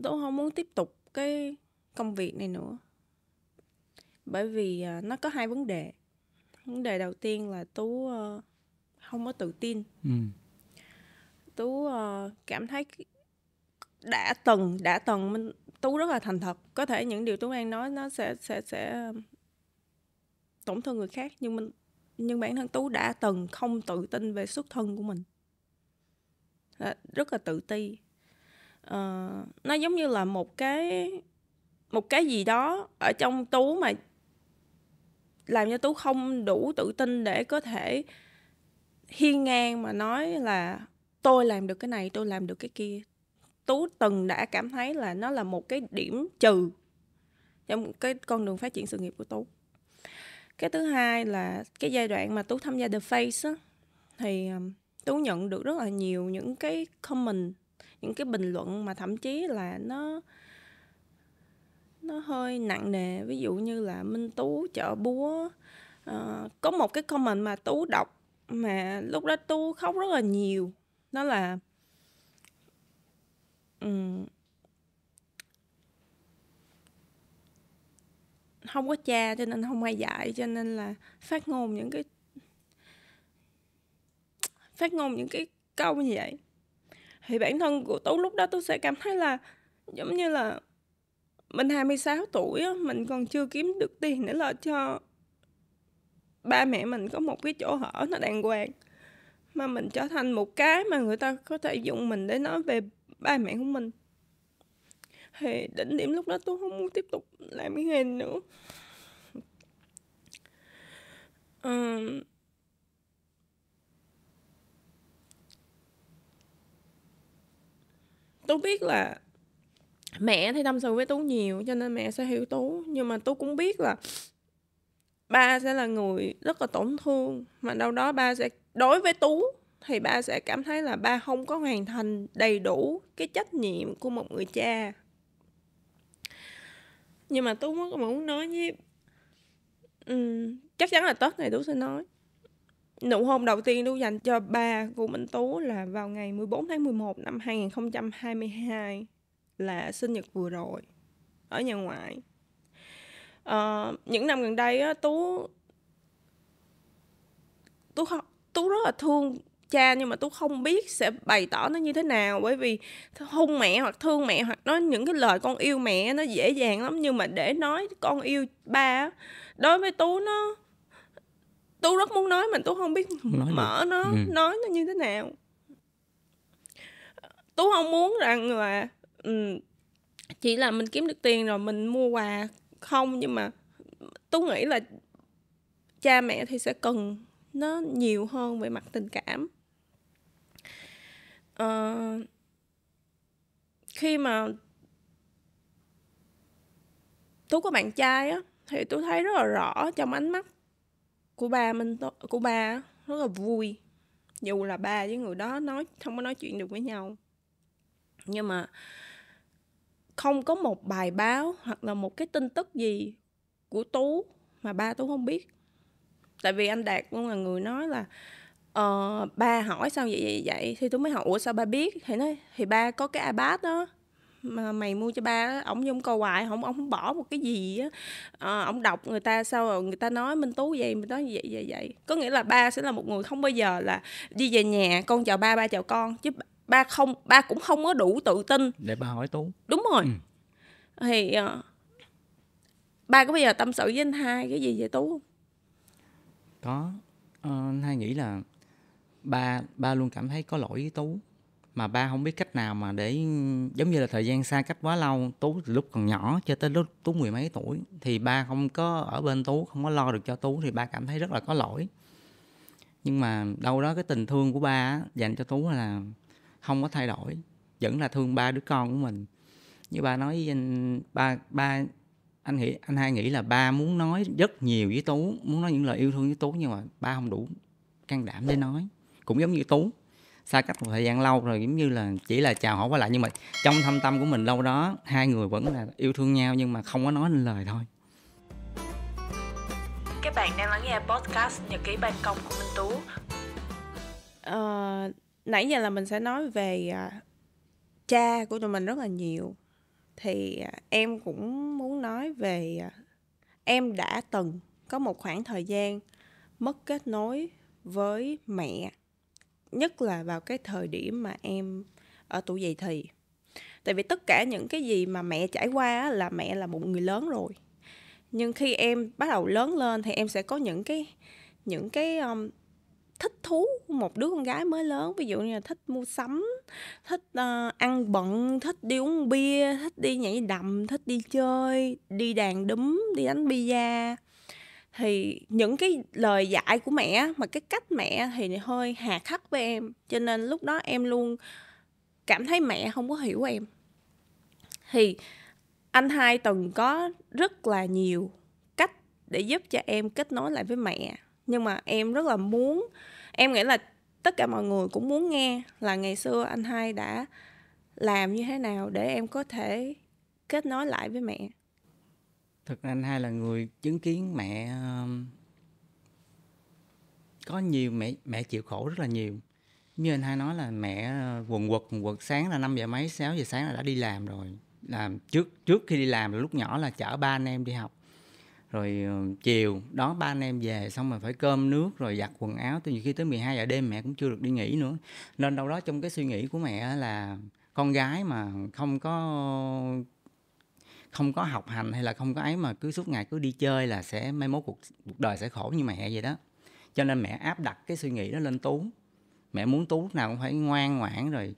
tú không muốn tiếp tục cái công việc này nữa bởi vì à, nó có hai vấn đề vấn đề đầu tiên là tú ờ, không có tự tin ừ. tú ờ, cảm thấy đã từng đã từng tú rất là thành thật có thể những điều tú đang nói nó sẽ sẽ sẽ ờ, tổn thương người khác nhưng mình nhưng bản thân tú đã từng không tự tin về xuất thân của mình ờ, rất là tự ti uh, nó giống như là một cái một cái gì đó ở trong tú mà làm cho tú không đủ tự tin để có thể hiên ngang mà nói là tôi làm được cái này tôi làm được cái kia tú từng đã cảm thấy là nó là một cái điểm trừ trong cái con đường phát triển sự nghiệp của tú cái thứ hai là cái giai đoạn mà tú tham gia the face á, thì tú nhận được rất là nhiều những cái comment những cái bình luận mà thậm chí là nó nó hơi nặng nề ví dụ như là minh tú chợ búa à, có một cái comment mà tú đọc mà lúc đó tú khóc rất là nhiều đó là không có cha cho nên không ai dạy cho nên là phát ngôn những cái phát ngôn những cái câu như vậy thì bản thân của tú lúc đó tôi sẽ cảm thấy là giống như là mình 26 tuổi á, mình còn chưa kiếm được tiền để lo cho ba mẹ mình có một cái chỗ hở nó đàng hoàng mà mình trở thành một cái mà người ta có thể dùng mình để nói về ba mẹ của mình thì đỉnh điểm lúc đó tôi không muốn tiếp tục làm cái nghề nữa à, tôi biết là mẹ thì tâm sự với tú nhiều cho nên mẹ sẽ hiểu tú nhưng mà tú cũng biết là ba sẽ là người rất là tổn thương mà đâu đó ba sẽ đối với tú thì ba sẽ cảm thấy là ba không có hoàn thành đầy đủ cái trách nhiệm của một người cha nhưng mà tú muốn có muốn nói với ừ, chắc chắn là tết này tú sẽ nói nụ hôn đầu tiên tú dành cho ba của Minh Tú là vào ngày 14 tháng 11 năm 2022 là sinh nhật vừa rồi ở nhà ngoại à, những năm gần đây á, tú tú tú rất là thương cha nhưng mà tú không biết sẽ bày tỏ nó như thế nào bởi vì hung mẹ hoặc thương mẹ hoặc nói những cái lời con yêu mẹ nó dễ dàng lắm nhưng mà để nói con yêu ba đối với tú nó tú rất muốn nói mà tú không biết nói mở được. nó ừ. nói nó như thế nào tú không muốn rằng là um, chỉ là mình kiếm được tiền rồi mình mua quà không nhưng mà tú nghĩ là cha mẹ thì sẽ cần nó nhiều hơn về mặt tình cảm uh, khi mà tú có bạn trai á thì tôi thấy rất là rõ trong ánh mắt của ba mình của ba rất là vui dù là ba với người đó nói không có nói chuyện được với nhau nhưng mà không có một bài báo hoặc là một cái tin tức gì của tú mà ba tú không biết tại vì anh đạt luôn là người nói là ờ, ba hỏi sao vậy vậy vậy thì tôi mới hỏi ủa sao ba biết thì nói thì ba có cái ipad đó mà mày mua cho ba ổng dung câu hoài không ổng bỏ một cái gì á à, ổng đọc người ta sao rồi người ta nói minh tú vậy mình nói vậy vậy vậy có nghĩa là ba sẽ là một người không bao giờ là đi về nhà con chào ba ba chào con chứ ba không ba cũng không có đủ tự tin để ba hỏi tú đúng rồi ừ. thì à, ba có bao giờ tâm sự với anh hai cái gì về tú không có à, anh hai nghĩ là ba ba luôn cảm thấy có lỗi với tú mà ba không biết cách nào mà để giống như là thời gian xa cách quá lâu tú từ lúc còn nhỏ cho tới lúc tú mười mấy tuổi thì ba không có ở bên tú không có lo được cho tú thì ba cảm thấy rất là có lỗi nhưng mà đâu đó cái tình thương của ba dành cho tú là không có thay đổi vẫn là thương ba đứa con của mình như ba nói với anh ba ba anh nghĩ anh hai nghĩ là ba muốn nói rất nhiều với tú muốn nói những lời yêu thương với tú nhưng mà ba không đủ can đảm để nói cũng giống như tú xa cách một thời gian lâu rồi giống như là chỉ là chào hỏi qua lại nhưng mà trong thâm tâm của mình lâu đó hai người vẫn là yêu thương nhau nhưng mà không có nói nên lời thôi các bạn đang lắng nghe podcast nhật ký ban công của Minh Tú. À, nãy giờ là mình sẽ nói về à, cha của tụi mình rất là nhiều, thì à, em cũng muốn nói về à, em đã từng có một khoảng thời gian mất kết nối với mẹ nhất là vào cái thời điểm mà em ở tuổi dậy thì tại vì tất cả những cái gì mà mẹ trải qua là mẹ là một người lớn rồi nhưng khi em bắt đầu lớn lên thì em sẽ có những cái những cái um, thích thú của một đứa con gái mới lớn ví dụ như là thích mua sắm thích uh, ăn bận thích đi uống bia thích đi nhảy đầm thích đi chơi đi đàn đúm đi đánh bia thì những cái lời dạy của mẹ mà cái cách mẹ thì hơi hà khắc với em cho nên lúc đó em luôn cảm thấy mẹ không có hiểu em thì anh hai từng có rất là nhiều cách để giúp cho em kết nối lại với mẹ nhưng mà em rất là muốn em nghĩ là tất cả mọi người cũng muốn nghe là ngày xưa anh hai đã làm như thế nào để em có thể kết nối lại với mẹ thực ra anh hai là người chứng kiến mẹ um, có nhiều mẹ mẹ chịu khổ rất là nhiều như anh hai nói là mẹ uh, quần quật quần quật sáng là 5 giờ mấy 6 giờ sáng là đã đi làm rồi làm trước trước khi đi làm là lúc nhỏ là chở ba anh em đi học rồi um, chiều đó ba anh em về xong rồi phải cơm nước rồi giặt quần áo từ khi tới 12 giờ đêm mẹ cũng chưa được đi nghỉ nữa nên đâu đó trong cái suy nghĩ của mẹ là con gái mà không có không có học hành hay là không có ấy mà cứ suốt ngày cứ đi chơi là sẽ mai mốt cuộc cuộc đời sẽ khổ như mẹ vậy đó cho nên mẹ áp đặt cái suy nghĩ đó lên tú mẹ muốn tú lúc nào cũng phải ngoan ngoãn rồi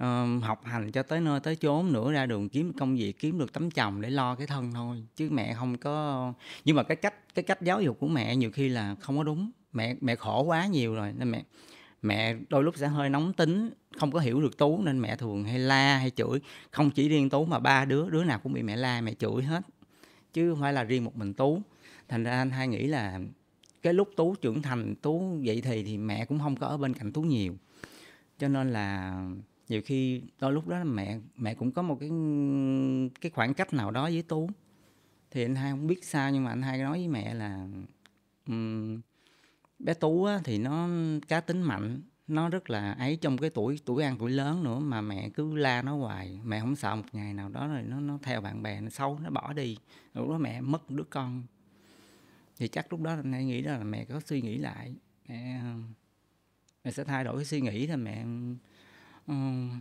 uh, học hành cho tới nơi tới chốn nữa ra đường kiếm công việc kiếm được tấm chồng để lo cái thân thôi chứ mẹ không có nhưng mà cái cách cái cách giáo dục của mẹ nhiều khi là không có đúng mẹ mẹ khổ quá nhiều rồi nên mẹ mẹ đôi lúc sẽ hơi nóng tính không có hiểu được tú nên mẹ thường hay la hay chửi không chỉ riêng tú mà ba đứa đứa nào cũng bị mẹ la mẹ chửi hết chứ không phải là riêng một mình tú thành ra anh hai nghĩ là cái lúc tú trưởng thành tú vậy thì thì mẹ cũng không có ở bên cạnh tú nhiều cho nên là nhiều khi đôi lúc đó mẹ mẹ cũng có một cái cái khoảng cách nào đó với tú thì anh hai không biết sao nhưng mà anh hai nói với mẹ là um, bé tú á, thì nó cá tính mạnh nó rất là ấy trong cái tuổi tuổi ăn tuổi lớn nữa mà mẹ cứ la nó hoài mẹ không sợ một ngày nào đó rồi nó nó theo bạn bè nó xấu nó bỏ đi lúc đó mẹ mất đứa con thì chắc lúc đó mẹ nghĩ đó là mẹ có suy nghĩ lại mẹ mẹ sẽ thay đổi cái suy nghĩ là mẹ um,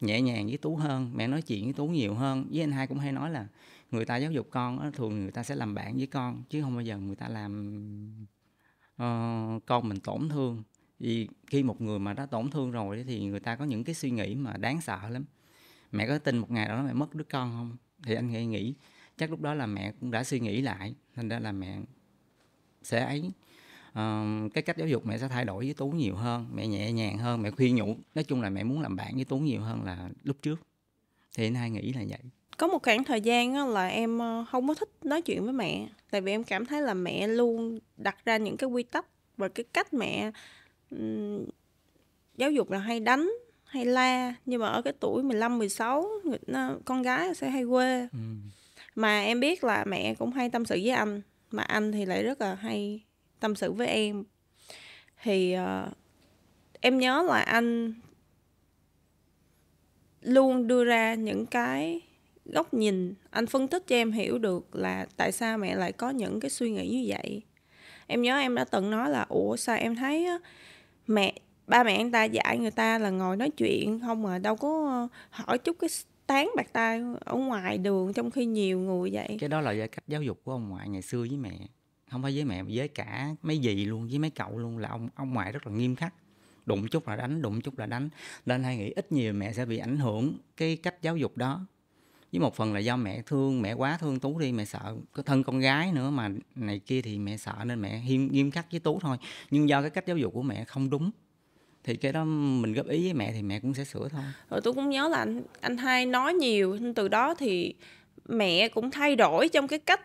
nhẹ nhàng với tú hơn mẹ nói chuyện với tú nhiều hơn với anh hai cũng hay nói là người ta giáo dục con thường người ta sẽ làm bạn với con chứ không bao giờ người ta làm uh, con mình tổn thương vì khi một người mà đã tổn thương rồi thì người ta có những cái suy nghĩ mà đáng sợ lắm mẹ có tin một ngày đó mẹ mất đứa con không thì anh nghe nghĩ chắc lúc đó là mẹ cũng đã suy nghĩ lại nên ra là mẹ sẽ ấy uh, cái cách giáo dục mẹ sẽ thay đổi với tú nhiều hơn mẹ nhẹ nhàng hơn mẹ khuyên nhủ nói chung là mẹ muốn làm bạn với tú nhiều hơn là lúc trước thì anh hai nghĩ là vậy có một khoảng thời gian là em ờ, không có thích nói chuyện với mẹ tại vì em cảm thấy là mẹ luôn đặt ra những cái quy tắc và cái cách mẹ giáo dục là hay đánh hay la nhưng mà ở cái tuổi 15 16 người, nó, con gái sẽ hay quê. Ừ. Mà em biết là mẹ cũng hay tâm sự với anh mà anh thì lại rất là hay tâm sự với em. Thì uh, em nhớ là anh luôn đưa ra những cái góc nhìn anh phân tích cho em hiểu được là tại sao mẹ lại có những cái suy nghĩ như vậy em nhớ em đã từng nói là ủa sao em thấy mẹ ba mẹ anh ta dạy người ta là ngồi nói chuyện không mà đâu có ờ, hỏi chút cái tán bạc tay ở ngoài đường trong khi nhiều người vậy cái đó là do cách giáo dục của ông ngoại ngày xưa với mẹ không phải với mẹ với cả mấy dì luôn với mấy cậu luôn là ông ông ngoại rất là nghiêm khắc đụng chút là đánh đụng chút là đánh nên hay nghĩ ít nhiều mẹ sẽ bị ảnh hưởng cái cách giáo dục đó với một phần là do mẹ thương mẹ quá thương tú đi mẹ sợ có thân con gái nữa mà này kia thì mẹ sợ nên mẹ nghiêm, nghiêm khắc với tú thôi nhưng do cái cách giáo dục của mẹ không đúng thì cái đó mình góp ý với mẹ thì mẹ cũng sẽ sửa thôi rồi ờ, tôi cũng nhớ là anh anh hai nói nhiều nên từ đó thì mẹ cũng thay đổi trong cái cách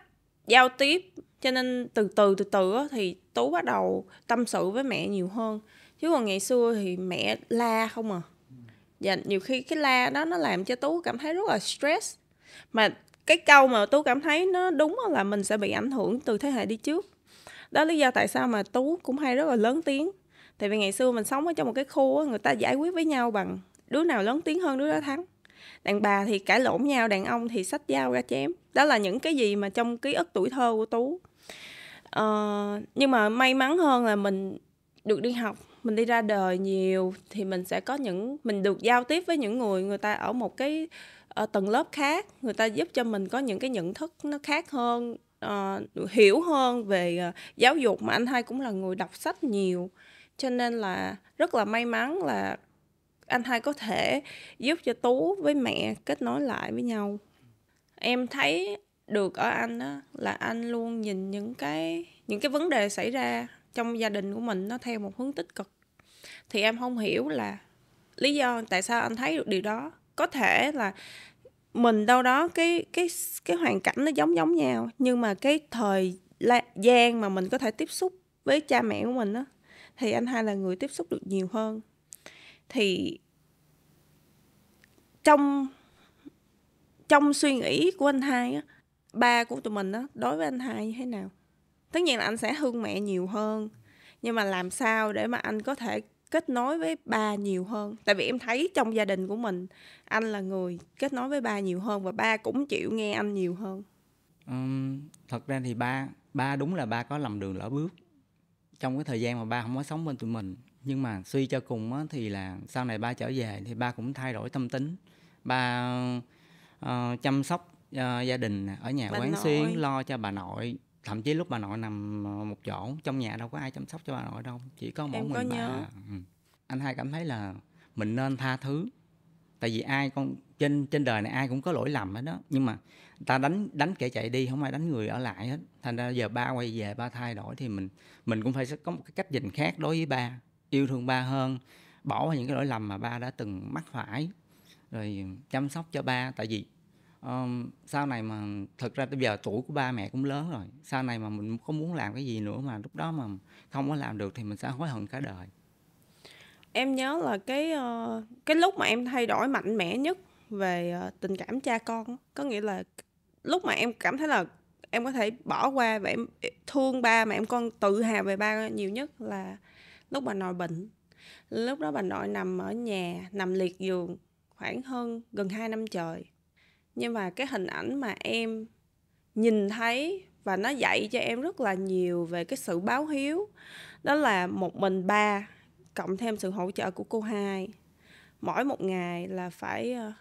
giao tiếp cho nên từ từ từ từ thì tú bắt đầu tâm sự với mẹ nhiều hơn chứ còn ngày xưa thì mẹ la không à và nhiều khi cái la đó nó làm cho tú cảm thấy rất là stress mà cái câu mà tú cảm thấy nó đúng là mình sẽ bị ảnh hưởng từ thế hệ đi trước đó lý do tại sao mà tú cũng hay rất là lớn tiếng tại vì ngày xưa mình sống ở trong một cái khu người ta giải quyết với nhau bằng đứa nào lớn tiếng hơn đứa đó thắng đàn bà thì cãi lộn nhau đàn ông thì sách dao ra chém đó là những cái gì mà trong ký ức tuổi thơ của tú ờ, nhưng mà may mắn hơn là mình được đi học mình đi ra đời nhiều thì mình sẽ có những mình được giao tiếp với những người người ta ở một cái ở ờ, tầng lớp khác người ta giúp cho mình có những cái nhận thức nó khác hơn uh, hiểu hơn về uh, giáo dục mà anh hai cũng là người đọc sách nhiều cho nên là rất là may mắn là anh hai có thể giúp cho tú với mẹ kết nối lại với nhau em thấy được ở anh á là anh luôn nhìn những cái những cái vấn đề xảy ra trong gia đình của mình nó theo một hướng tích cực thì em không hiểu là lý do tại sao anh thấy được điều đó có thể là mình đâu đó cái cái cái hoàn cảnh nó giống giống nhau nhưng mà cái thời gian mà mình có thể tiếp xúc với cha mẹ của mình á thì anh hai là người tiếp xúc được nhiều hơn thì trong trong suy nghĩ của anh hai á ba của tụi mình á đối với anh hai như thế nào tất nhiên là anh sẽ thương mẹ nhiều hơn nhưng mà làm sao để mà anh có thể kết nối với ba nhiều hơn tại vì em thấy trong gia đình của mình anh là người kết nối với ba nhiều hơn và ba cũng chịu nghe anh nhiều hơn um, thật ra thì ba ba đúng là ba có lầm đường lỡ bước trong cái thời gian mà ba không có sống bên tụi mình nhưng mà suy cho cùng á, thì là sau này ba trở về thì ba cũng thay đổi tâm tính ba uh, chăm sóc uh, gia đình ở nhà bà quán nội. xuyến lo cho bà nội thậm chí lúc bà nội nằm ờ, một chỗ trong nhà đâu có ai chăm sóc cho bà nội đâu chỉ có mỗi em mình có bà nhớ. À. Ừ. anh hai cảm thấy là mình nên tha thứ tại vì ai con trên trên đời này ai cũng có lỗi lầm hết đó nhưng mà ta đánh đánh kẻ chạy đi không ai đánh người ở lại hết thành ra giờ ba quay về ba thay đổi thì mình mình cũng phải có một cái cách nhìn khác đối với ba yêu thương ba hơn bỏ những cái lỗi lầm mà ba đã từng mắc phải rồi chăm sóc cho ba tại vì um, sau này mà thật ra bây giờ tuổi của ba mẹ cũng lớn rồi sau này mà mình không muốn làm cái gì nữa mà lúc đó mà không có làm được thì mình sẽ hối hận cả đời em nhớ là cái uh, cái lúc mà em thay đổi mạnh mẽ nhất về uh, tình cảm cha con có nghĩa là lúc mà em cảm thấy là em có thể bỏ qua và em thương ba mà em con tự hào về ba nhiều nhất là lúc bà nội bệnh lúc đó bà nội nằm ở nhà nằm liệt giường khoảng hơn gần 2 năm trời nhưng mà cái hình ảnh mà em nhìn thấy và nó dạy cho em rất là nhiều về cái sự báo hiếu đó là một mình ba cộng thêm sự hỗ trợ của cô hai mỗi một ngày là phải ờ,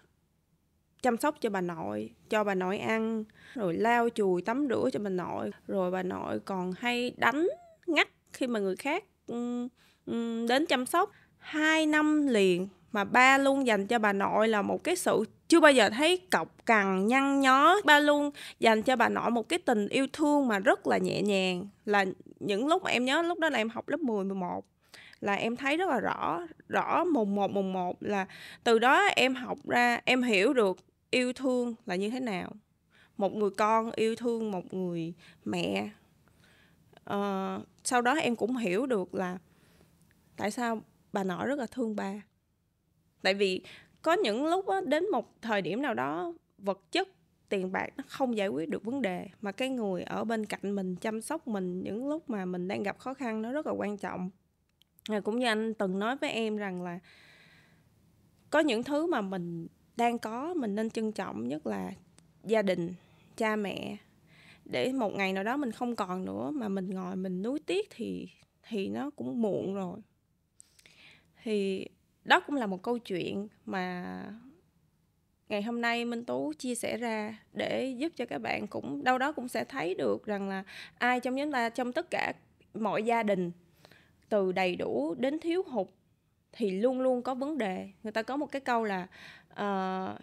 chăm sóc cho bà nội cho bà nội ăn rồi lau chùi tắm rửa cho bà nội rồi bà nội còn hay đánh ngắt khi mà người khác ừ, ừ, đến chăm sóc hai năm liền mà ba luôn dành cho bà nội là một cái sự chưa bao giờ thấy cọc cằn nhăn nhó ba luôn dành cho bà nội một cái tình yêu thương mà rất là nhẹ nhàng là những lúc mà em nhớ lúc đó là em học lớp 10 11 là em thấy rất là rõ rõ mùng một mùng một là từ đó em học ra em hiểu được yêu thương là như thế nào một người con yêu thương một người mẹ ờ, sau đó em cũng hiểu được là tại sao bà nội rất là thương ba tại vì có những lúc á, đến một thời điểm nào đó vật chất tiền bạc nó không giải quyết được vấn đề mà cái người ở bên cạnh mình chăm sóc mình những lúc mà mình đang gặp khó khăn nó rất là quan trọng rồi à, cũng như anh từng nói với em rằng là có những thứ mà mình đang có mình nên trân trọng nhất là gia đình cha mẹ để một ngày nào đó mình không còn nữa mà mình ngồi mình nuối tiếc thì thì nó cũng muộn rồi thì đó cũng là một câu chuyện mà ngày hôm nay Minh Tú chia sẻ ra để giúp cho các bạn cũng đâu đó cũng sẽ thấy được rằng là ai trong chúng ta trong tất cả mọi gia đình từ đầy đủ đến thiếu hụt thì luôn luôn có vấn đề người ta có một cái câu là uh,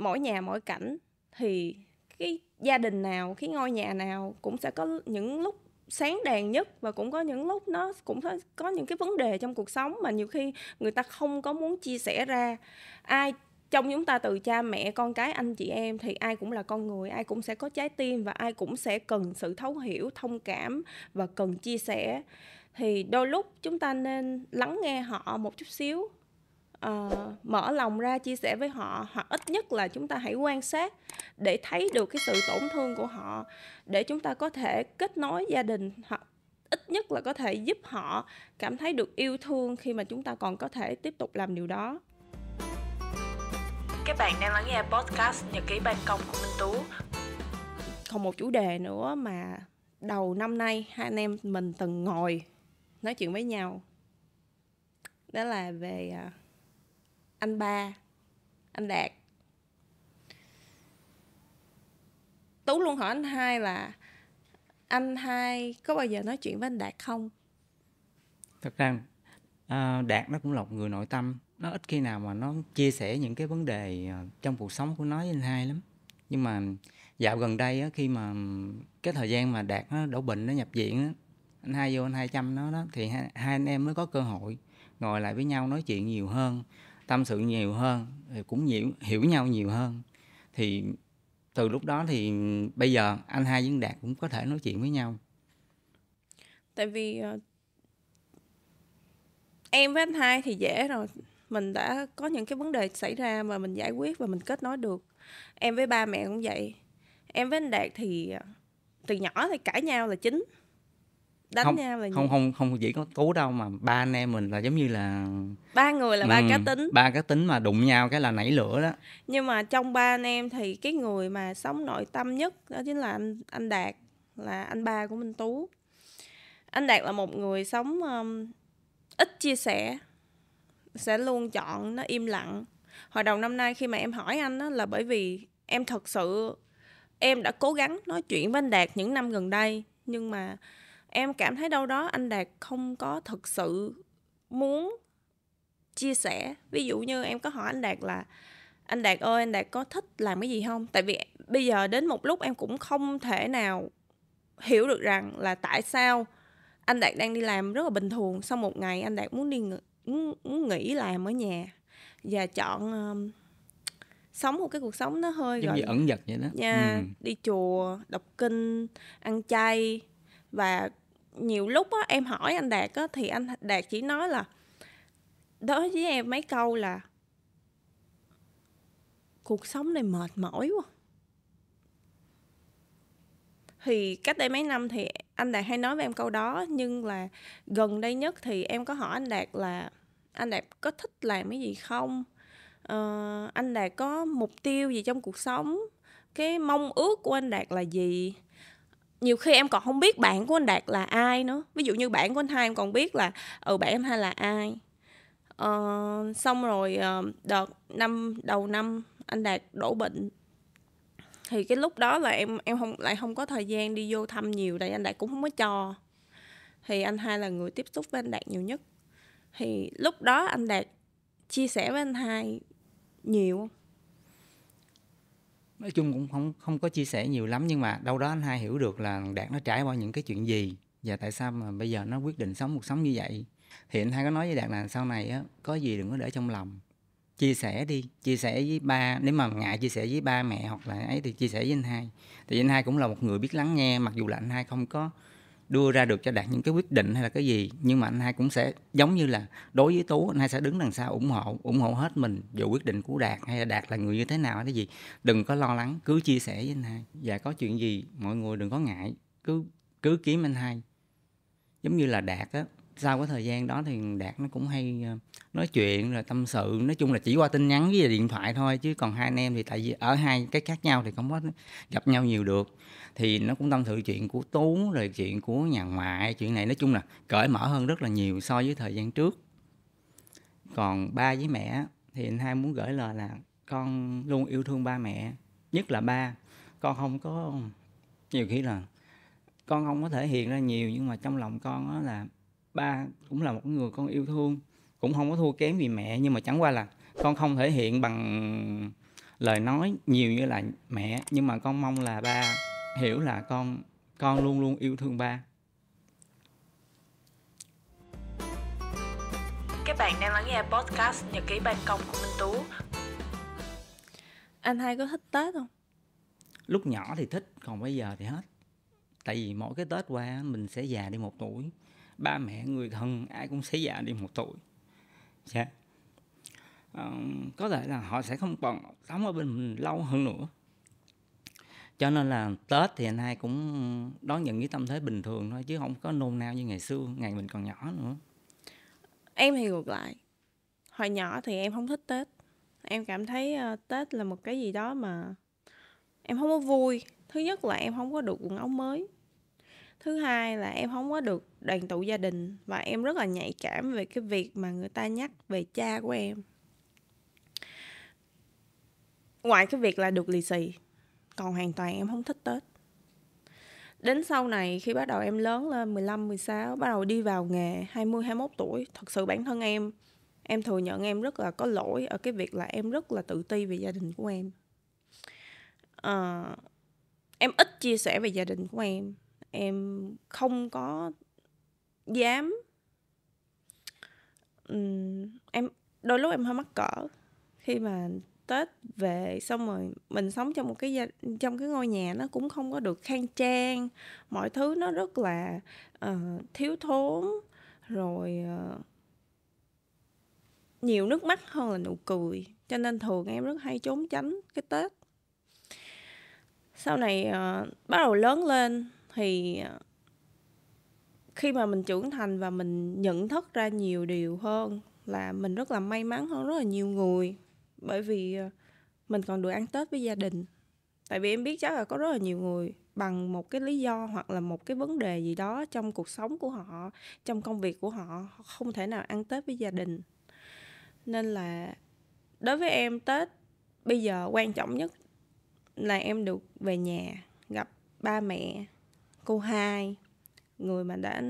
mỗi nhà mỗi cảnh thì cái gia đình nào cái ngôi nhà nào cũng sẽ có những lúc sáng đèn nhất và cũng có những lúc nó cũng có những cái vấn đề trong cuộc sống mà nhiều khi người ta không có muốn chia sẻ ra ai trong chúng ta từ cha mẹ con cái anh chị em thì ai cũng là con người ai cũng sẽ có trái tim và ai cũng sẽ cần sự thấu hiểu thông cảm và cần chia sẻ thì đôi lúc chúng ta nên lắng nghe họ một chút xíu uh, mở lòng ra chia sẻ với họ hoặc ít nhất là chúng ta hãy quan sát để thấy được cái sự tổn thương của họ để chúng ta có thể kết nối gia đình hoặc ít nhất là có thể giúp họ cảm thấy được yêu thương khi mà chúng ta còn có thể tiếp tục làm điều đó các bạn đang lắng nghe podcast nhật ký ban công của Minh Tú còn một chủ đề nữa mà đầu năm nay hai anh em mình từng ngồi nói chuyện với nhau đó là về à, anh ba anh đạt tú luôn hỏi anh hai là anh hai có bao giờ nói chuyện với anh đạt không thật ra à, đạt nó cũng là một người nội tâm nó ít khi nào mà nó chia sẻ những cái vấn đề à, trong cuộc sống của nó với anh hai lắm nhưng mà dạo gần đây á, khi mà cái thời gian mà đạt nó đổ bệnh nó nhập viện á, anh hai vô anh hai chăm nó đó thì hai, hai anh em mới có cơ hội ngồi lại với nhau nói chuyện nhiều hơn tâm sự nhiều hơn cũng hiểu hiểu nhau nhiều hơn thì từ lúc đó thì bây giờ anh hai với đạt cũng có thể nói chuyện với nhau tại vì ờ, em với anh hai thì dễ rồi mình đã có những cái vấn đề xảy ra mà mình giải quyết và mình kết nối được em với ba mẹ cũng vậy em với anh đạt thì ờ, từ nhỏ thì cãi nhau là chính đánh không, nhau là không không không chỉ có tú đâu mà ba anh em mình là giống như là ba người là ừ, ba cá tính ba cá tính mà đụng nhau cái là nảy lửa đó nhưng mà trong ba anh em thì cái người mà sống nội tâm nhất đó chính là anh anh đạt là anh ba của minh tú anh đạt là một người sống um, ít chia sẻ sẽ luôn chọn nó im lặng hồi đầu năm nay khi mà em hỏi anh đó là bởi vì em thật sự em đã cố gắng nói chuyện với anh đạt những năm gần đây nhưng mà em cảm thấy đâu đó anh đạt không có thực sự muốn chia sẻ ví dụ như em có hỏi anh đạt là anh đạt ơi anh đạt có thích làm cái gì không tại vì bây giờ đến một lúc em cũng không thể nào hiểu được rằng là tại sao anh đạt đang đi làm rất là bình thường sau một ngày anh đạt muốn đi muốn, muốn nghỉ làm ở nhà và chọn um, sống một cái cuộc sống nó hơi Giống gọi ẩn dật vậy đó nha ừ. đi chùa đọc kinh ăn chay và nhiều lúc á, em hỏi anh đạt á, thì anh đạt chỉ nói là đối với em mấy câu là cuộc sống này mệt mỏi quá thì cách đây mấy năm thì anh đạt hay nói với em câu đó nhưng là gần đây nhất thì em có hỏi anh đạt là anh đạt có thích làm cái gì không ờ, anh đạt có mục tiêu gì trong cuộc sống cái mong ước của anh đạt là gì nhiều khi em còn không biết bạn của anh đạt là ai nữa ví dụ như bạn của anh hai em còn biết là ừ bạn em hai là ai uh, xong rồi uh, đợt năm đầu năm anh đạt đổ bệnh thì cái lúc đó là em em không lại không có thời gian đi vô thăm nhiều tại anh đạt cũng không có cho thì anh hai là người tiếp xúc với anh đạt nhiều nhất thì lúc đó anh đạt chia sẻ với anh hai nhiều nói chung cũng không không có chia sẻ nhiều lắm nhưng mà đâu đó anh hai hiểu được là đạt nó trải qua những cái chuyện gì và tại sao mà bây giờ nó quyết định sống cuộc sống như vậy thì anh hai có nói với đạt là sau này á có gì đừng có để trong lòng chia sẻ đi chia sẻ với ba nếu mà ngại chia sẻ với ba mẹ hoặc là ấy thì chia sẻ với anh hai thì anh hai cũng là một người biết lắng nghe mặc dù là anh hai không có đưa ra được cho đạt những cái quyết định hay là cái gì nhưng mà anh hai cũng sẽ giống như là đối với tú anh hai sẽ đứng đằng sau ủng hộ ủng hộ hết mình dù quyết định của đạt hay là đạt là người như thế nào hay cái gì đừng có lo lắng cứ chia sẻ với anh hai và dạ, có chuyện gì mọi người đừng có ngại cứ cứ kiếm anh hai giống như là đạt á sau cái thời gian đó thì đạt nó cũng hay ờ, nói chuyện rồi tâm sự nói chung là chỉ qua tin nhắn với điện thoại thôi chứ còn hai anh em thì tại vì ở hai cái khác nhau thì không có gặp nhau nhiều được thì nó cũng tâm sự chuyện của tú rồi chuyện của nhà ngoại chuyện này nói chung là cởi mở hơn rất là nhiều so với thời gian trước còn ba với mẹ thì anh hai muốn gửi lời là con luôn yêu thương ba mẹ nhất là ba con không có nhiều khi là con không có thể hiện ra nhiều nhưng mà trong lòng con đó là ba cũng là một người con yêu thương cũng không có thua kém vì mẹ nhưng mà chẳng qua là con không thể hiện bằng lời nói nhiều như là mẹ nhưng mà con mong là ba hiểu là con con luôn luôn yêu thương ba các bạn đang lắng nghe podcast nhật ký ban công của minh tú anh hai có thích tết không lúc nhỏ thì thích còn bây giờ thì hết tại vì mỗi cái tết qua mình sẽ già đi một tuổi ba mẹ người thân ai cũng sẽ già dạ đi một tuổi sẽ uh, có thể là họ sẽ không còn sống ở bên mình lâu hơn nữa cho nên là tết thì anh hai cũng đón nhận với tâm thế bình thường thôi chứ không có nôn nao như ngày xưa ngày mình còn nhỏ nữa em thì ngược lại hồi nhỏ thì em không thích tết em cảm thấy uh, tết là một cái gì đó mà em không có vui thứ nhất là em không có được quần áo mới thứ hai là em không có được đoàn tụ gia đình và em rất là nhạy cảm về cái việc mà người ta nhắc về cha của em ngoài cái việc là được lì xì còn hoàn toàn em không thích tết đến sau này khi bắt đầu em lớn lên 15 16 bắt đầu đi vào nghề 20 21 tuổi thật sự bản thân em em thừa nhận em rất là có lỗi ở cái việc là em rất là tự ti về gia đình của em à, em ít chia sẻ về gia đình của em em không có dám um, em đôi lúc em hơi mắc cỡ khi mà tết về xong rồi mình sống trong một cái gia, trong cái ngôi nhà nó cũng không có được khang trang mọi thứ nó rất là uh, thiếu thốn rồi uh, nhiều nước mắt hơn là nụ cười cho nên thường em rất hay trốn tránh cái tết sau này uh, bắt đầu lớn lên thì à, khi mà mình trưởng thành và mình nhận thức ra nhiều điều hơn là mình rất là may mắn hơn rất là nhiều người bởi vì à, mình còn được ăn tết với gia đình tại vì em biết chắc là có rất là nhiều người bằng một cái lý do hoặc là một cái vấn đề gì đó trong cuộc sống của họ trong công việc của họ không thể nào ăn tết với gia đình nên là đối với em tết bây giờ quan trọng nhất là em được về nhà gặp ba mẹ cô hai người mà đã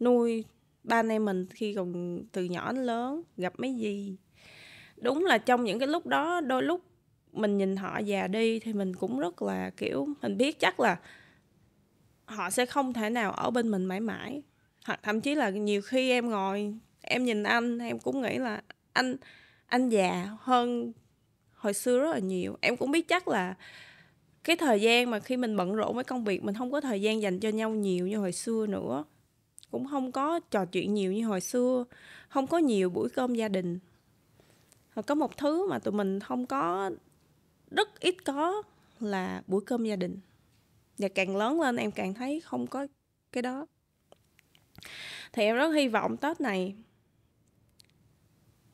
nuôi ba anh em mình khi còn từ nhỏ đến lớn gặp mấy gì đúng là trong những cái lúc đó đôi lúc mình nhìn họ già đi thì mình cũng rất là kiểu mình biết chắc là họ sẽ không thể nào ở bên mình mãi mãi hoặc thậm chí là nhiều khi em ngồi em nhìn anh em cũng nghĩ là anh anh già hơn hồi xưa rất là nhiều em cũng biết chắc là cái thời gian mà khi mình bận rộn với công việc mình không có thời gian dành cho nhau nhiều như hồi xưa nữa cũng không có trò chuyện nhiều như hồi xưa không có nhiều buổi cơm gia đình Rồi có một thứ mà tụi mình không có rất ít có là buổi cơm gia đình và càng lớn lên em càng thấy không có cái đó thì em rất hy vọng tết này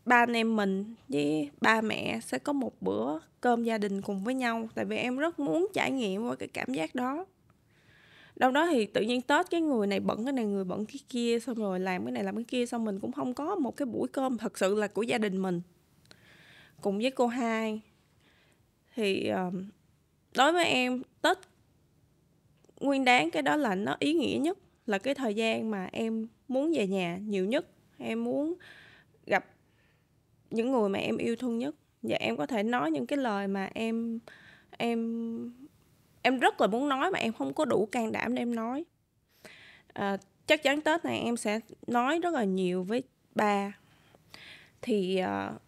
ba anh em mình với ba mẹ sẽ có một bữa cơm gia đình cùng với nhau tại vì em rất muốn trải nghiệm qua cái cảm giác đó đâu đó thì tự nhiên tết cái người này bận cái này người bận cái kia xong rồi làm cái này làm cái kia xong mình cũng không có một cái buổi cơm thật sự là của gia đình mình cùng với cô hai thì đối với em tết nguyên đáng cái đó là nó ý nghĩa nhất là cái thời gian mà em muốn về nhà nhiều nhất em muốn gặp những người mà em yêu thương nhất và dạ, em có thể nói những cái lời mà em em em rất là muốn nói mà em không có đủ can đảm để em nói à, chắc chắn tết này em sẽ nói rất là nhiều với ba thì uh,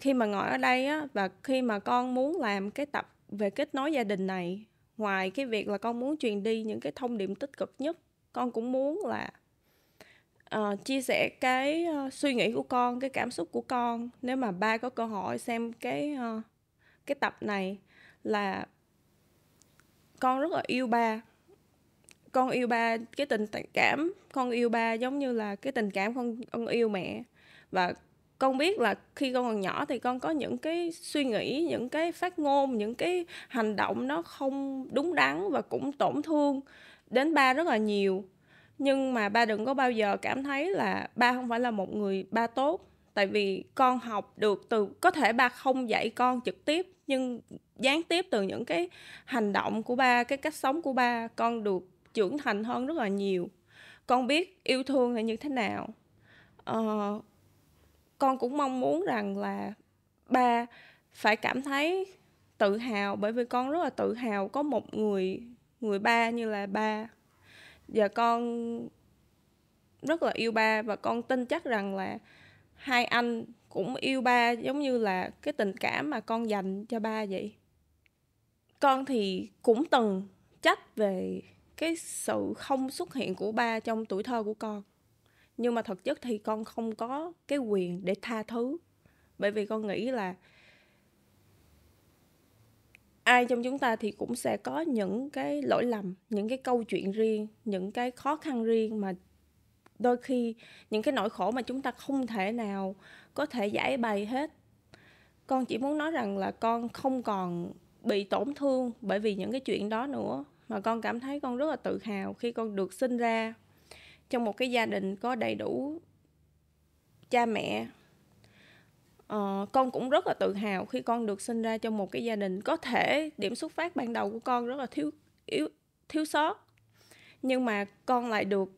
khi mà ngồi ở đây á và khi mà con muốn làm cái tập về kết nối gia đình này ngoài cái việc là con muốn truyền đi những cái thông điệp tích cực nhất con cũng muốn là uh, chia sẻ cái uh, suy nghĩ của con cái cảm xúc của con nếu mà ba có cơ hội xem cái uh, cái tập này là con rất là yêu ba con yêu ba cái tình cảm con yêu ba giống như là cái tình cảm con, con yêu mẹ và con biết là khi con còn nhỏ thì con có những cái suy nghĩ những cái phát ngôn những cái hành động nó không đúng đắn và cũng tổn thương đến ba rất là nhiều nhưng mà ba đừng có bao giờ cảm thấy là ba không phải là một người ba tốt tại vì con học được từ có thể ba không dạy con trực tiếp nhưng gián tiếp từ những cái hành động của ba cái cách sống của ba con được trưởng thành hơn rất là nhiều con biết yêu thương là như thế nào ờ, con cũng mong muốn rằng là ba phải cảm thấy tự hào bởi vì con rất là tự hào có một người người ba như là ba và con rất là yêu ba và con tin chắc rằng là hai anh cũng yêu ba giống như là cái tình cảm mà con dành cho ba vậy con thì cũng từng trách về cái sự không xuất hiện của ba trong tuổi thơ của con nhưng mà thực chất thì con không có cái quyền để tha thứ bởi vì con nghĩ là ai trong chúng ta thì cũng sẽ có những cái lỗi lầm những cái câu chuyện riêng những cái khó khăn riêng mà đôi khi những cái nỗi khổ mà chúng ta không thể nào có thể giải bày hết con chỉ muốn nói rằng là con không còn bị tổn thương bởi vì những cái chuyện đó nữa mà con cảm thấy con rất là tự hào khi con được sinh ra trong một cái gia đình có đầy đủ cha mẹ Ờ, con cũng rất là tự hào khi con được sinh ra trong một cái gia đình có thể điểm xuất phát ban đầu của con rất là thiếu yếu thiếu sót nhưng mà con lại được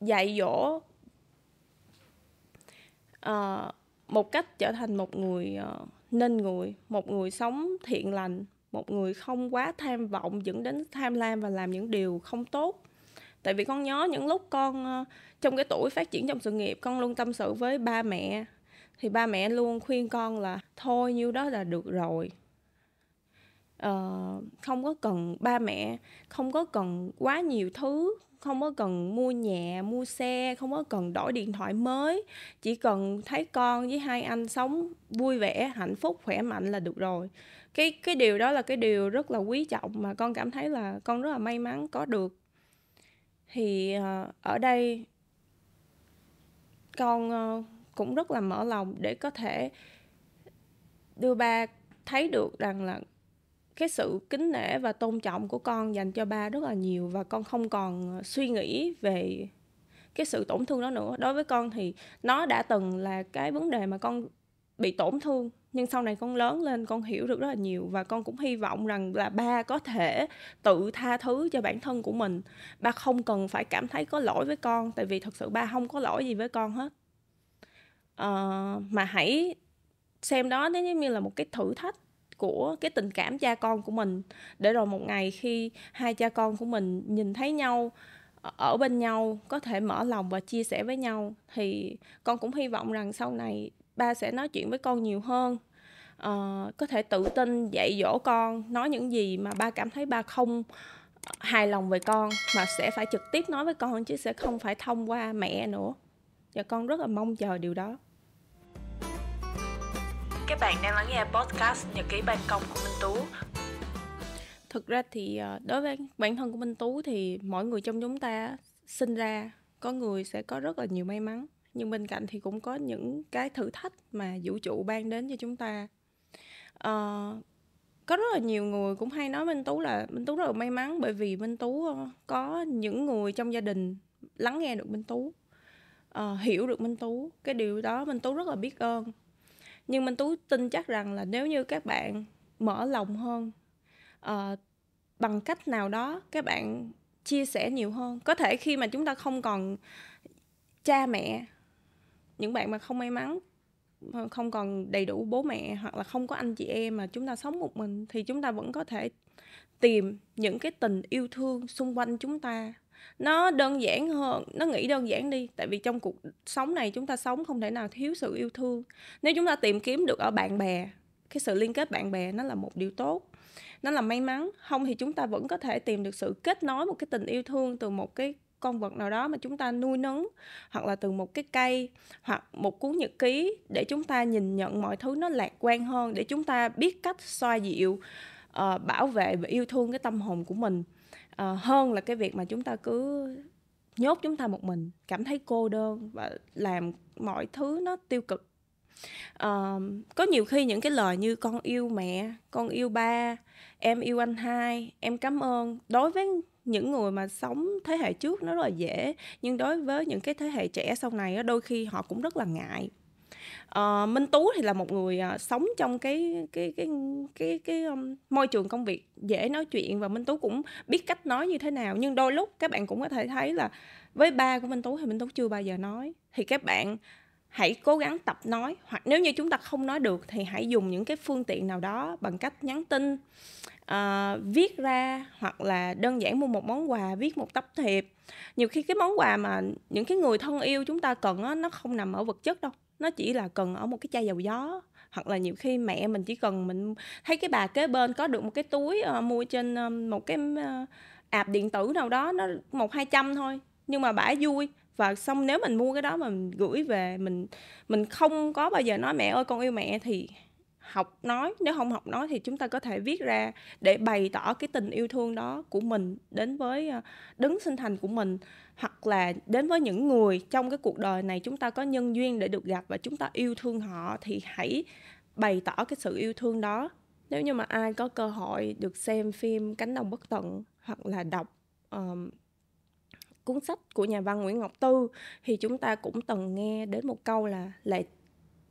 dạy dỗ uh, một cách trở thành một người uh, nên người một người sống thiện lành một người không quá tham vọng dẫn đến tham lam và làm những điều không tốt tại vì con nhớ những lúc con uh, trong cái tuổi phát triển trong sự nghiệp con luôn tâm sự với ba mẹ thì ba mẹ luôn khuyên con là thôi nhiêu đó là được rồi uh, không có cần ba mẹ không có cần quá nhiều thứ không có cần mua nhà mua xe không có cần đổi điện thoại mới chỉ cần thấy con với hai anh sống vui vẻ hạnh phúc khỏe mạnh là được rồi cái cái điều đó là cái điều rất là quý trọng mà con cảm thấy là con rất là may mắn có được thì uh, ở đây con uh, cũng rất là mở lòng để có thể đưa ba thấy được rằng là cái sự kính nể và tôn trọng của con dành cho ba rất là nhiều và con không còn suy nghĩ về cái sự tổn thương đó nữa đối với con thì nó đã từng là cái vấn đề mà con bị tổn thương nhưng sau này con lớn lên con hiểu được rất là nhiều và con cũng hy vọng rằng là ba có thể tự tha thứ cho bản thân của mình ba không cần phải cảm thấy có lỗi với con tại vì thật sự ba không có lỗi gì với con hết uh, mà hãy xem đó nếu như là một cái thử thách của cái tình cảm cha con của mình để rồi một ngày khi hai cha con của mình nhìn thấy nhau ờ, ở bên nhau có thể mở lòng và chia sẻ với nhau thì con cũng hy vọng rằng sau này ba sẽ nói chuyện với con nhiều hơn uh, có thể tự tin dạy dỗ con nói những gì mà ba cảm thấy ba không hài lòng về con mà sẽ phải trực tiếp nói với con chứ sẽ không phải thông qua mẹ nữa và con rất là mong chờ điều đó bạn đang lắng nghe podcast Nhật ký ban công của Minh Tú. Thực ra thì ờ, đối với bản thân của Minh Tú thì mỗi người trong chúng ta sinh ra có người sẽ có rất là nhiều may mắn nhưng bên cạnh thì cũng có những cái thử thách mà vũ trụ ban đến cho chúng ta. À, có rất là nhiều người cũng hay nói Minh Tú là Minh Tú rất là may mắn bởi vì Minh Tú ờ, có những người trong gia đình lắng nghe được Minh Tú. Uh, hiểu được Minh Tú cái điều đó Minh Tú rất là biết ơn nhưng minh tú tin chắc rằng là nếu như các bạn mở lòng hơn uh, bằng cách nào đó các bạn chia sẻ nhiều hơn có thể khi mà chúng ta không còn cha mẹ những bạn mà không may mắn không còn đầy đủ bố mẹ hoặc là không có anh chị em mà chúng ta sống một mình thì chúng ta vẫn có thể tìm những cái tình yêu thương xung quanh chúng ta nó đơn giản hơn nó nghĩ đơn giản đi tại vì trong cuộc sống này chúng ta sống không thể nào thiếu sự yêu thương nếu chúng ta tìm kiếm được ở bạn bè cái sự liên kết bạn bè nó là một điều tốt nó là may mắn không thì chúng ta vẫn có thể tìm được sự kết nối một cái tình yêu thương từ một cái con vật nào đó mà chúng ta nuôi nấng hoặc là từ một cái cây hoặc một cuốn nhật ký để chúng ta nhìn nhận mọi thứ nó lạc quan hơn để chúng ta biết cách xoa dịu uh, bảo vệ và yêu thương cái tâm hồn của mình à, hơn là cái việc mà chúng ta cứ nhốt chúng ta một mình cảm thấy cô đơn và làm mọi thứ nó tiêu cực à, có nhiều khi những cái lời như con yêu mẹ con yêu ba em yêu anh hai em cảm ơn đối với những người mà sống thế hệ trước nó rất là dễ nhưng đối với những cái thế hệ trẻ sau này đôi khi họ cũng rất là ngại Ờ, Minh Tú thì là một người uh, sống trong cái cái cái cái cái um, môi trường công việc dễ nói chuyện và Minh Tú cũng biết cách nói như thế nào nhưng đôi lúc các bạn cũng có thể thấy là với ba của Minh Tú thì Minh Tú chưa bao giờ nói thì các bạn hãy cố gắng tập nói hoặc nếu như chúng ta không nói được thì hãy dùng những cái phương tiện nào đó bằng cách nhắn tin uh, viết ra hoặc là đơn giản mua một món quà viết một tấm thiệp nhiều khi cái món quà mà những cái người thân yêu chúng ta cần đó, nó không nằm ở vật chất đâu nó chỉ là cần ở một cái chai dầu gió hoặc là nhiều khi mẹ mình chỉ cần mình thấy cái bà kế bên có được một cái túi uh, mua trên um, một cái uh, ờ, ạp điện tử nào đó nó một hai trăm thôi nhưng mà bà ấy vui và xong nếu mình mua cái đó mà mình gửi về mình mình không có bao giờ nói mẹ ơi con yêu mẹ thì học nói nếu không học nói thì chúng ta có thể viết ra để bày tỏ cái tình yêu thương đó của mình đến với ờ, đấng sinh thành của mình hoặc là đến với những người trong cái cuộc đời này chúng ta có nhân duyên để được gặp và chúng ta yêu thương họ thì hãy bày tỏ cái sự yêu thương đó nếu như mà ai có cơ hội được xem phim cánh đồng bất tận hoặc là đọc um, cuốn sách của nhà văn Nguyễn Ngọc Tư thì chúng ta cũng từng nghe đến một câu là lại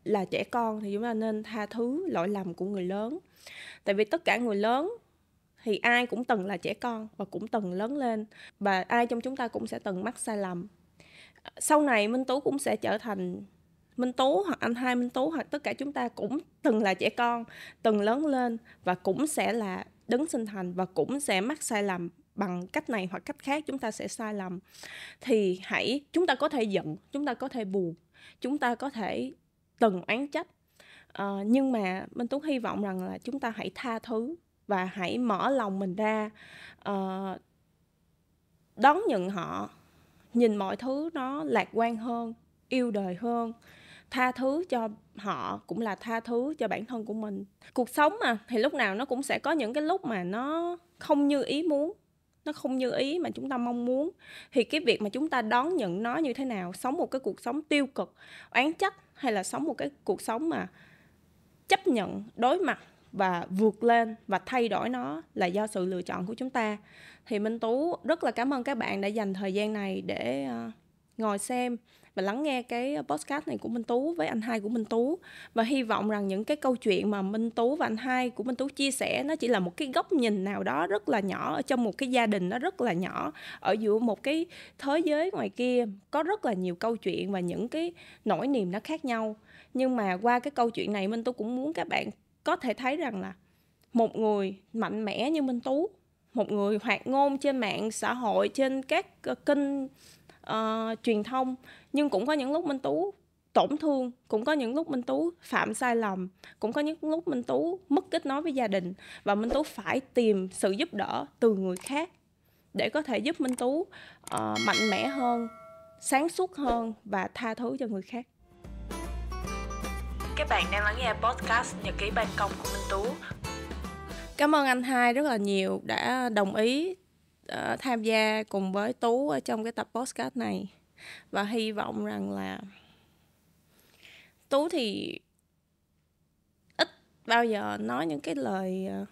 là trẻ con thì chúng ta nên tha thứ lỗi lầm của người lớn tại vì tất cả người lớn thì ai cũng từng là trẻ con và cũng từng lớn lên và ai trong chúng ta cũng sẽ từng mắc sai lầm sau này minh tú cũng sẽ trở thành minh tú hoặc anh hai minh tú hoặc tất cả chúng ta cũng từng là trẻ con từng lớn lên và cũng sẽ là đứng sinh thành và cũng sẽ mắc sai lầm bằng cách này hoặc cách khác chúng ta sẽ sai lầm thì hãy chúng ta có thể giận chúng ta có thể buồn chúng ta có thể từng oán trách uh, nhưng mà minh tú hy vọng rằng là chúng ta hãy tha thứ và hãy mở lòng mình ra uh, đón nhận họ nhìn mọi thứ nó lạc quan hơn yêu đời hơn tha thứ cho họ cũng là tha thứ cho bản thân của mình cuộc sống mà thì lúc nào nó cũng sẽ có những cái lúc mà nó không như ý muốn nó không như ý mà chúng ta mong muốn thì cái việc mà chúng ta đón nhận nó như thế nào sống một cái cuộc sống tiêu cực oán trách hay là sống một cái cuộc sống mà chấp nhận đối mặt và vượt lên và thay đổi nó là do sự lựa chọn của chúng ta thì minh tú rất là cảm ơn các bạn đã dành thời gian này để ờ, ngồi xem và lắng nghe cái podcast này của Minh Tú với anh hai của Minh Tú và hy vọng rằng những cái câu chuyện mà Minh Tú và anh hai của Minh Tú chia sẻ nó chỉ là một cái góc nhìn nào đó rất là nhỏ ở trong một cái gia đình nó rất là nhỏ ở giữa một cái thế giới ngoài kia có rất là nhiều câu chuyện và những cái nỗi niềm nó khác nhau nhưng mà qua cái câu chuyện này Minh Tú cũng muốn các bạn có thể thấy rằng là một người mạnh mẽ như Minh Tú một người hoạt ngôn trên mạng xã hội trên các ờ, kênh uh, truyền thông nhưng cũng có những lúc minh tú tổn thương cũng có những lúc minh tú phạm sai lầm cũng có những lúc minh tú mất kết nối với gia đình và minh tú phải tìm sự giúp đỡ từ người khác để có thể giúp minh tú uh, mạnh mẽ hơn sáng suốt hơn và tha thứ cho người khác các bạn đang lắng nghe podcast nhật ký ban công của minh tú cảm ơn anh hai rất là nhiều đã đồng ý Ờ, tham gia cùng với tú ở trong cái tập podcast này và hy vọng rằng là tú thì ít bao giờ nói những cái lời ờ,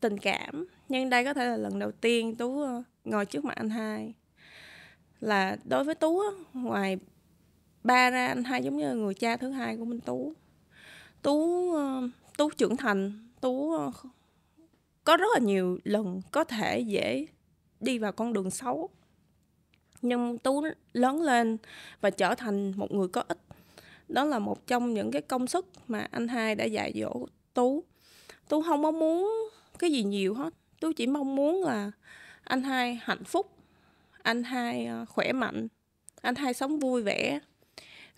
tình cảm nhưng đây có thể là lần đầu tiên tú ờ, ngồi trước mặt anh hai là đối với tú ngoài ba ra anh hai giống như là người cha thứ hai của minh tú tú tú trưởng thành tú có rất là nhiều lần có thể dễ đi vào con đường xấu nhưng tú lớn lên và trở thành một người có ích đó là một trong những cái công sức mà anh hai đã dạy dỗ tú tú không mong muốn cái gì nhiều hết tú chỉ mong muốn là anh hai hạnh phúc anh hai ờ, khỏe mạnh anh hai sống vui vẻ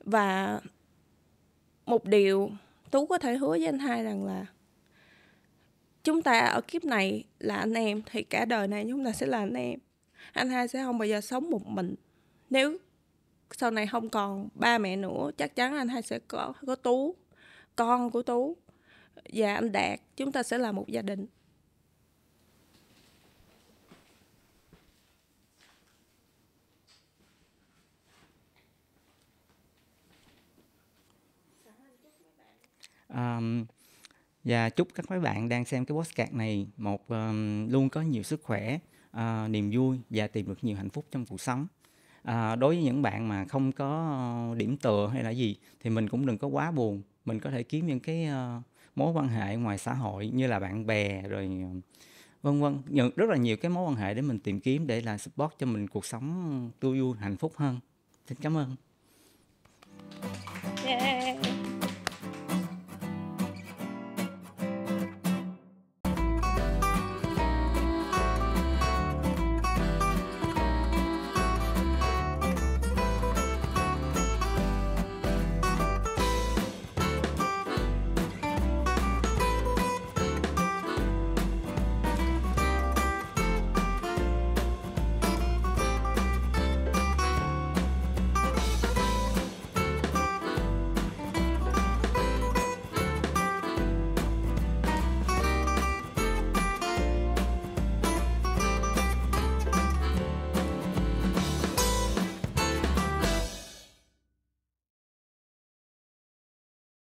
và một điều tú có thể hứa với anh hai rằng là chúng ta ở kiếp này là anh em thì cả đời này chúng ta sẽ là anh em anh hai sẽ không bao giờ sống một mình nếu sau này không còn ba mẹ nữa chắc chắn anh hai sẽ có có tú con của tú và anh đạt chúng ta sẽ là một gia đình um, và chúc các mấy bạn đang xem cái podcast này một um, luôn có nhiều sức khỏe, uh, niềm vui và tìm được nhiều hạnh phúc trong cuộc sống. À, đối với những bạn mà không có ờ, điểm tựa hay là gì thì mình cũng đừng có quá buồn mình có thể kiếm những cái uh, mối quan hệ ngoài xã hội như là bạn bè rồi vân vân nhận rất là nhiều cái mối quan hệ để mình tìm kiếm để là support cho mình cuộc sống tươi vui hạnh phúc hơn xin cảm ơn